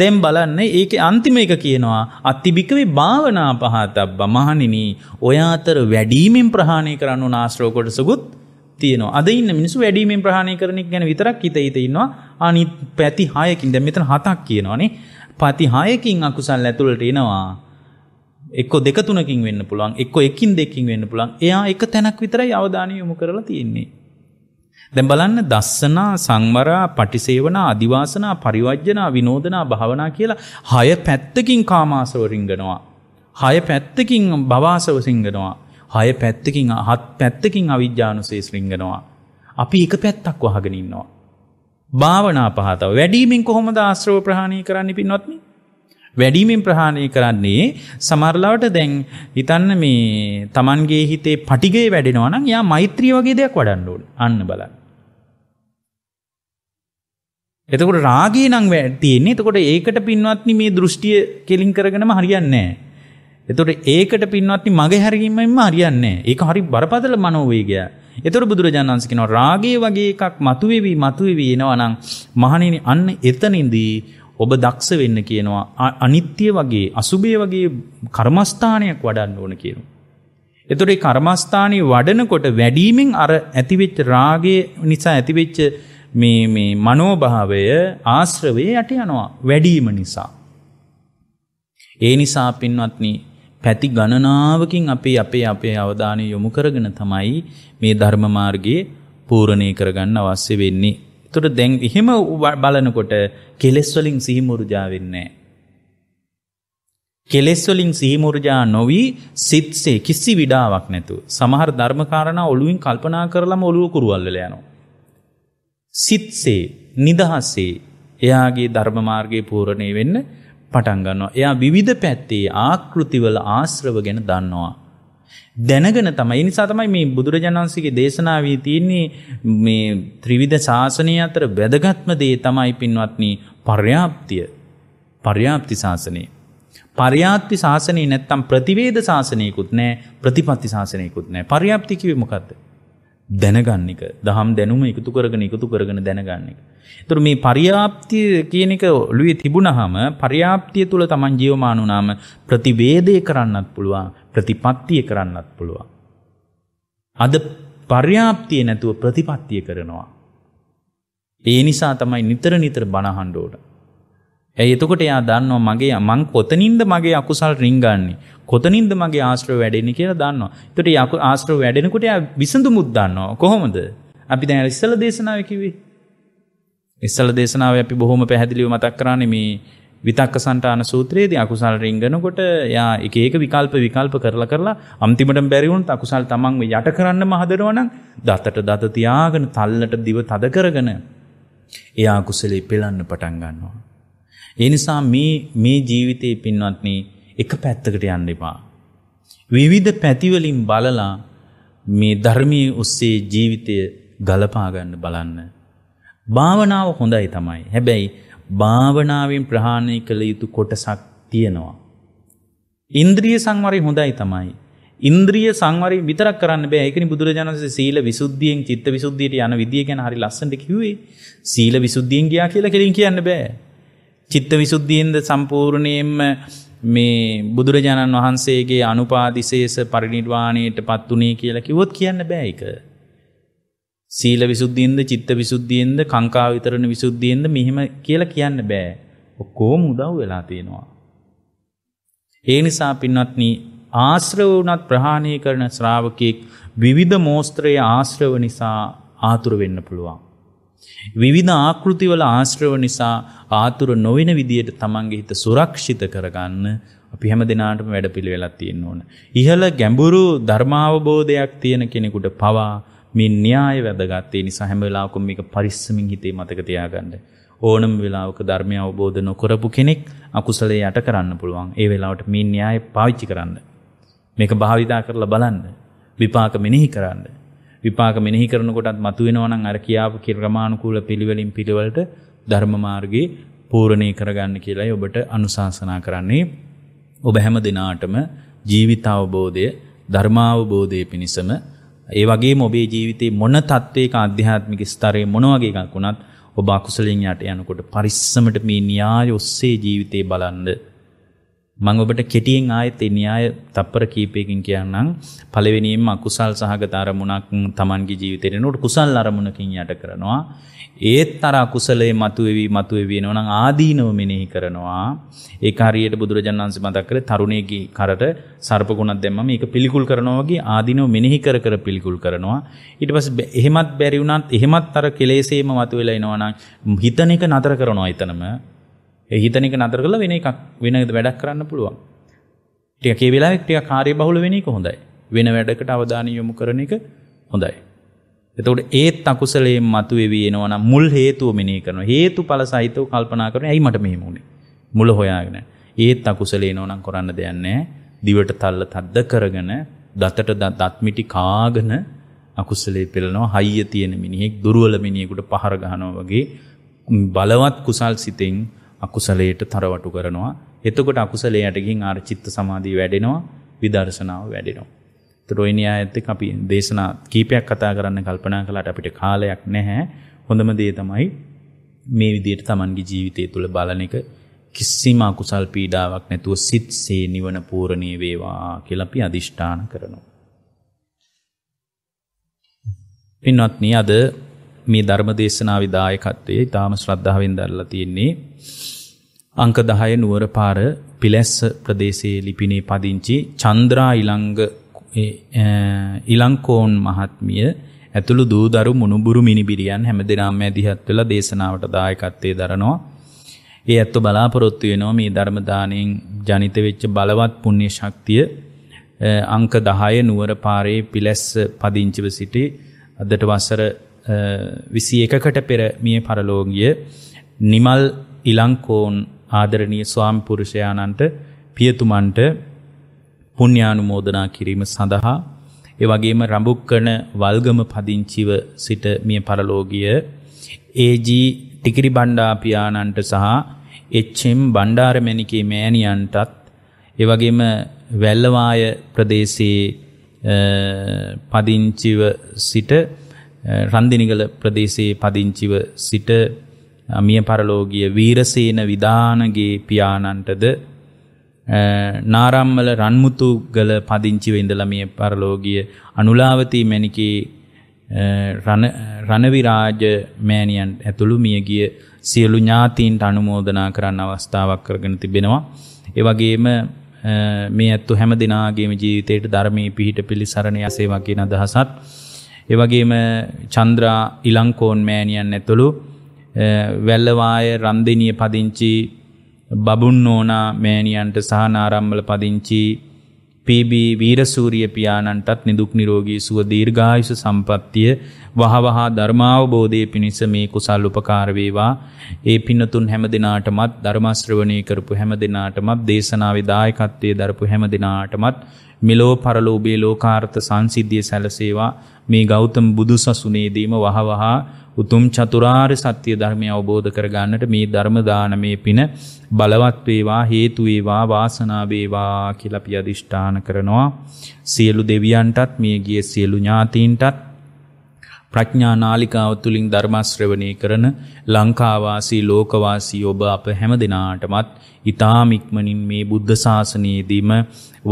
දැම් බලන්න ඒක අන්තිම එක කියනවා අත්තිභිකවේ භාවනා පහතබ්බ මහනිනි ඔය අතර වැඩීමෙන් ප්‍රහාණය කරන්න නාශ්‍රෝකොට සුගුත් තියනවා අද ඉන්න මිනිසු වැඩීමෙන් ප්‍රහණය කරනෙක් ගැන විතරක් හිත හිත ඉන්නවා අනි පැති හායකින් දැ මෙතන හතක් කියනවානේ පති හායකින් අකුසල් ඇතුළට එනවා එක්ක දෙක තුනකින් වෙන්න පුළුවන් එක්ක එකින් දෙකින් වෙන්න පුළුවන් එයා එක තැනක් විතරයි අවධානය යොමු කරලා තියෙන්නේ දැන් බලන්න දස්සනා සංවරා පටිසේවනා අදිවාසනා පරිවර්ජනා විනෝදනා භාවනා කියලා හය පැත්තකින් කාමාසව රිංගනවා. හය පැත්තකින් භවාසව සිංගනවා. හය පැත්තකින් හත් පැත්තකින් අවිජ්ජානුසේස රිංගනවා. අපි එක පැත්තක් වහගෙන ඉන්නවා. භාවනා පහතව වැඩිමින් කොහොමද ආශ්‍රව ප්‍රහාණය කරන්න පින්වත්නි? වැඩීමෙන් ප්‍රහාණය කරන්නේ සමරලාවට දැන් හිතන්න මේ තමන්ගේ හිතේ පටිගේ වැඩෙනවනම් යා මෛත්‍රී වගේ දෙයක් වඩන්න ඕන අන්න බලන්න. එතකොට රාගී නම් තියෙන්නේ. එතකොට ඒකට පින්වත්නි මේ දෘෂ්ටිය කෙලින් කරගෙනම හරියන්නේ නැහැ. එතකොට ඒකට පින්වත්නි මගේ හැරීමෙන්ම හරියන්නේ නැහැ. ඒක හරි බරපතල මනෝවේගය. එතකොට බුදුරජාණන් වහන්සේ කියනවා රාගයේ වගේ එකක් මතුවේවි මතුවේවි එනවා නම් මහණෙනි අන්න එතනින්දී ඔබ දක්ෂ වෙන්න කියනවා අනිත්‍ය වගේ අසුභය වගේ කර්මස්ථානයක් වඩන්න ඕන කියනවා. එතකොට මේ කර්මස්ථානේ වඩනකොට වැඩිමින් අර ඇතිවෙච්ච රාගය නිසා ඇතිවෙච්ච මේ මේ මනෝභාවය ආශ්‍රවේ යට යනවා වැඩිම නිසා. ඒ නිසා පින්වත්නි පැති ගණනාවකින් අපි අපේ අපේ අවධානය යොමු කරගෙන තමයි මේ ධර්ම මාර්ගයේ පූර්ණේ කරගන්න අවශ්‍ය වෙන්නේ. තොට දැන් එහෙම බලනකොට කෙලෙස්වලින් සීමුරුජා වෙන්නේ. කෙලෙස්වලින් සීමුරුජා නොවී සිත්සේ කිසි විඩාවක් නැතු. සමහර ධර්මකාරණ ඔළුවින් කල්පනා කරලම ඔළුව කුරුවල්ල යනවා. සිත්සේ නිදහස්සේ එයාගේ ධර්මමාර්ගය පූරණය වෙන්න පටන්ගන්නවා. එයා විවිධ පැත්තේ ආකෘතිවල ආශ්‍රව ගැන දන්නවා. දැනගෙන තමයි නිසා තමයි මේ බුදුරජාණන්සේගේ දේශනාවී තියෙන්නේ මේ ත්‍රිවිධ ශාසනය අතර වැදගත්ම දේ තමයි පින්වත්නි පර්යාප්තිය. පර්යාප්ති ශාසනය. පර්යාප්ති ශාසනය නැත්තම් ප්‍රතිවේද ශාසනයකුත් නෑ ප්‍රතිපත්ති ශාසනයකුත් නෑ පර්යාප්ති කිව්වේ මොකද්ද? දැනගන්න එක දහම් දැනුම එකතු කරගෙන එකතු කරගෙන දැනගන්න එක. එතකොට මේ පරියාප්තිය කියන එක ඔළුවේ තිබුණාම පරියාප්තිය තුල Taman ජීවමාන වුණාම ප්‍රතිවේදේ කරන්නත් පුළුවන්. ප්‍රතිපත්තිය කරන්නත් පුළුවන්. අද පර්යාප්තිය නැතුව ප්‍රතිපත්තිය කරනවා. ඒ නිසා තමයි නිතර නිතර බණහන්ඩ ඕන. ඇයි එතකොට එයා දන්නවා මගේ මං කොතනින්ද මගේ අකුසල් රිංගන්නේ කොතනින්ද මගේ ආශ්‍රව වැඩෙන කියලා දන්නවා. එතකොට යකු ආශ්‍රව වැඩෙනකොට එයා විසඳුමුත් දන්නවා. කොහොමද? අපි දැන් ඉස්සල දේශනාවේ කිව්වේ. ඉස්සල දේශනාවේ අපි බොහොම පැහැදිලිව මතක් කරන්නේ මේ විතක්ක සන්ටාන සූත්‍රයේදී අකුසල් රිංගනකොට යා එක ඒක විකල්ප විකල්ප කරලා කරලා අන්තිමට බැරි වුණත් අකුසල් තමන්ව යට කරන්නම හදනවා නම් දතට දත තියාගෙන තල්ලට දිව තද කරගෙන එයා කුසලේ පෙළන්න පටන් ගන්නවා. ඒ නිසා මේ මේ ජීවිතේ පින්වත්නි එක පැත්තකට යන්න එපා. විවිධ පැතිවලින් බලලා මේ ධර්මයේ ඔස්සේ ජීවිතය ගලපා ගන්න බලන්න. භාවනාව හොඳයි තමයි. හැබැයි භාවනාවෙන් ප්‍රහාණය කළ යුතු කොටසක් තියෙනවා. ඉන්ද්‍රිය සංවරය හොඳයි තමයි. ඉන්ද්‍රිය සංවරය විතරක් කරන්න බෑ. ඒකනි බුදුරජාණන්සේ සීල විසුද්ධියෙන් චිත්ත විසුද්ධියට යන විදිය ගැන හරි ලස්සනට කිව්වේ. සීල විසුද්ධියෙන් ගියා කියලා කෙලින් කියන්න බෑ. චිත්ත විසුද්ධියෙන්ද සම්පූර්ණයෙන්ම මේ බුදුරජාණන් වහන්සේගේ අනුපාදිශේෂ පරිනිර්වාණයට පත් වුණේ කියලා කිව්වොත් කියන්න බෑ ඒක. සීල විසුද්ධියෙන්ද චිත්ත විසුද්ධියෙන්ද කාංකා විතරණ විසුද්ධියෙන්ද මෙහෙම කියලා කියන්න බෑ. ඔක්කොම උදව් වෙලා තියෙනවා. ඒ නිසා පින්වත්නි ආශ්‍රව වුණත් ප්‍රහාණය කරන ශ්‍රාවකෙක් විවිධ මෝස්ත්‍රයේ ආශ්‍රව නිසා ආතුර වෙන්න පුළුවන්. විවිධ ආකෘතිවල ආශ්‍රව නිසා ආතුර නොවන විදියට තමන්ගේ හිත සුරක්ෂිත කරගන්න අපි හැම දිනාටම වැඩපිළිවෙලක් තියෙන්න ඕන. ඉහළ ගැඹුරු ධර්මාවබෝධයක් තියෙන කෙනෙකුට පවා මේ න්‍යාය වැදගත්තේ නිසා හැම වෙලාවකම මේක පරිස්සමින් හිතේ මතක තියාගන්න. ඕනම වෙලාවක ධර්මය අවබෝධ නොකරපු කෙනෙක් අකුසලේ යට කරන්න පුළුවන්. ඒ වෙලාවට මේ න්‍යාය පාවිච්චි කරන්න. මේක භාවිතා කරලා බලන්න. විපාක මෙනෙහි කරන්න. විපාක මෙනෙහි කරනකොටත් මතුවෙනවා නම් අර කියාපු ක්‍රමානුකූල පිළිවෙලින් පිළිවෙලට ධර්ම මාර්ගයේ පූර්ණේ කරගන්න කියලායි ඔබට අනුශාසනා කරන්නේ. ඔබ හැම දිනාටම ජීවිත අවබෝධය, ධර්මාවබෝධය පිණිසම ඒ වගේ ඔබේ ජීවිතේ මොන තත්ත්වයක අධ්‍යාත්මික ස්තරයේ මොන වගේ එකක් වුණත් ඔබ අකුසලෙන් යට යනකොට පරිස්සමට මේ න්‍යාය ඔස්සේ ජීවිතේ බලන්න මං ඔබට කෙටියෙන් ආයෙත් ඒ න්‍යාය තප්පර කීපයකින් කියන්නම් පළවෙනියෙන්ම අකුසල් සහගත අරමුණක් Tamanගේ ජීවිතේට නෝට කුසල් අරමුණකින් යට කරනවා ඒත් අර අකුසලයේ මතුවේවි මතුවේවි වෙනවා නම් ආදීනව මෙනෙහි කරනවා ඒක හරියට බුදුරජාණන් වහන්සේ මතක් කරේ තරුණියගේ කරට සර්ප ගුණක් දැම්මම ඒක පිළිකුල් කරනවා වගේ ආදීනව මෙනෙහි කර කර පිළිකුල් කරනවා ඊට පස්සේ එහෙමත් බැරි වුණත් එහෙමත් අර කෙලෙසේම මතුවෙලා එනවා නම් හිතන එක නතර කරනවා එතනම ඒ හිතන එක නතර කරලා වෙන එකක් වෙන වැඩක් කරන්න පුළුවන්. ටිකක් ඒ වෙලාවෙත් ටිකක් කාර්ය බහුල වෙන එක හොඳයි. වෙන වැඩකට අවධානය යොමු කරන එක හොඳයි. එතකොට ඒත් අකුසලයෙන් මතුවේවි එනවා නම් මුල් හේතුව මෙනෙහි කරනවා. හේතුඵල සහිතව කල්පනා කරනවා. ඇයි මට මෙහෙම වුනේ? මුල හොයාගෙන. ඒත් අකුසලේ එනවා නම් කරන්න දෙයක් නැහැ. දිවට තල්ල තද්ද කරගෙන, දතට දත් මිටි කාගෙන අකුසලේ පෙළනවා. හයිය තියෙන මිනිහෙක් දුර්වල මිනිහෙකුට පහර ගහනවා වගේ බලවත් කුසල් සිතෙන් අකුසලයට තරවටු කරනවා. එතකොට අකුසලයට ගින් ආර චිත්ත සමාධිය වැඩෙනවා, විදර්ශනාව වැඩෙනවා. එතකොට ඔය න්‍යායත් එක්ක අපි දේශනා කීපයක් කතා කරන්න කල්පනා කළාට අපිට කාලයක් නැහැ. හොඳම දේ තමයි මේ විදිහට Tamanගේ ජීවිතය තුළ බලන එක කිසිම අකුසල් පීඩාවක් නැතුව සිත්සේ නිවන පූර්ණී වේවා කියලා අපි අදිෂ්ඨාන කරනවා. පින්වත්නි අද මේ ධර්ම දේශනාවේ දායකත්වයේ ඊටාම ශ්‍රද්ධාවෙන් දරලා තියෙන්නේ අංක 10 නුවර පාර පිලැස්ස ප්‍රදේශයේ ලිපිනේ පදිංචි චන්ද්‍රා ඉලංග ඉලංකෝන් මහත්මිය ඇතුළු දූදරු මුණුබුරු මිනිබිරියන් හැමදෙනාම ඇදිහත් වෙලා දේශනාවට දායකත්වයේ දරනවා. ඒ ඇත්ත බලාපොරොත්තු වෙනවා මේ ධර්ම දාණයෙන් ජනිත වෙච්ච බලවත් පුණ්‍ය ශක්තිය අංක 10 නුවර පාරේ පිලැස්ස පදිංචිව සිටි අදට වසර 21කට පෙර මිය පරලෝකීය නිමල් ඉලංකෝන් ආදරණීය ස්වාමිපුරුෂයාණන්ට පියතුමන්ට පුණ්‍යානුමෝදනා කිරීම සඳහා ඒ වගේම රඹුක්කන වල්ගම පදිංචිව සිට මිය පරලෝකීය AG ටිකිරි බණ්ඩාපියාණන්ට සහ එච්.එම්. බණ්ඩාරමැණිකේ මෑණියන්ටත් ඒ වගේම වැල්ලවාය ප්‍රදේශයේ පදිංචිව සිට රන්දිනිගල ප්‍රදේශයේ පදිංචිව සිට මිය පරලෝගිය වීරසේන විධානගේ පියාණන්ටද නාරම්මල රන්මුතුගල පදිංචිව ඉඳලා මිය පරලෝගිය අනුලාවතී මැණිකේ රණවිරාජ මෑණියන් ඇතුළු මියගිය සියලු ඥාතීන්ට අනුමෝදනා කරන්න අවස්ථාවක් කරගෙන තිබෙනවා. ඒ වගේම මේ ඇත්තු හැම දිනාගේම ජීවිතයට ධර්මයේ පිහිට පිළිසරණ යසේ වගේ අදහසත් ඒ වගේම චන්ද්‍රා ඉලංකෝන් මෑණියන් ඇතුළු වැල්ලවාය රම්දිනිය පදිංචි බබුන් නෝනා මෑණියන්ට සහනාරම්මල පදිංචි PB වීරසූරිය පියාණන්ටත් නිදුක් නිරෝගී සුව දීර්ඝායුෂ සම්පන්නිය වහවහා ධර්මාවබෝධයේ පිණිස මේ කුසල් උපකාර වේවා ඒ පින්නතුන් හැම දිනාටමත් ධර්ම ශ්‍රවණය කරපු හැම දිනාටමත් දේශනාවේ දායකත්වයේ දරපු හැම දිනාටමත් මෙලෝ පරලෝබේ ලෝකාර්ථ සංසිද්ධිය සැලසේවා මේ ගෞතම බුදු සසුනේදීම වහවහා උතුම් චතුරාර් සත්‍යය ධර්මය අවබෝධ කරගන්නට මේ ධර්මදාන මේ පින බලවත්වේවා හේතුවේවා වාසනාවේවා කියලපි අධිෂ්ඨාන කරනවා. සියලු දෙවියන්ටත් මේ ගිය සියලු ඥාතීන්ටත් ප්‍රඥා නාලිකාව තුලින් ධර්ම ශ්‍රවණය කරන ලංකාවාසී ලෝකවාසී ඔබ අප හැම දිනාටමත් ඊ타ම ඉක්මනින් මේ බුද්ධ ශාසනයේදීම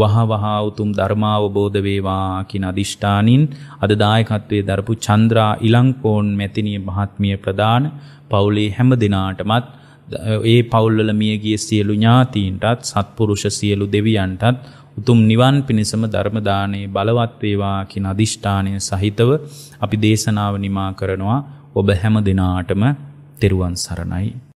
වහ වහා උතුම් ධර්මාවබෝධ වේවා කියන අදිෂ්ඨානින් අද දායකත්වයේ දරපු චන්ද්‍රා ඉලංකෝන් මෙතිනිය මහත්මිය ප්‍රදාන පවුලේ හැම දිනාටමත් ඒ පවුල්වල මියගිය සියලු ඥාතීන්ටත් සත්පුරුෂ සියලු දෙවියන්ටත් උතුම් නිවන් පිණිසම ධර්ම දානයේ බලවත් වේවා කියන අදිෂ්ඨානය සහිතව අපි දේශනාව නිමා කරනවා ඔබ හැම දිනාටම තෙරුවන් සරණයි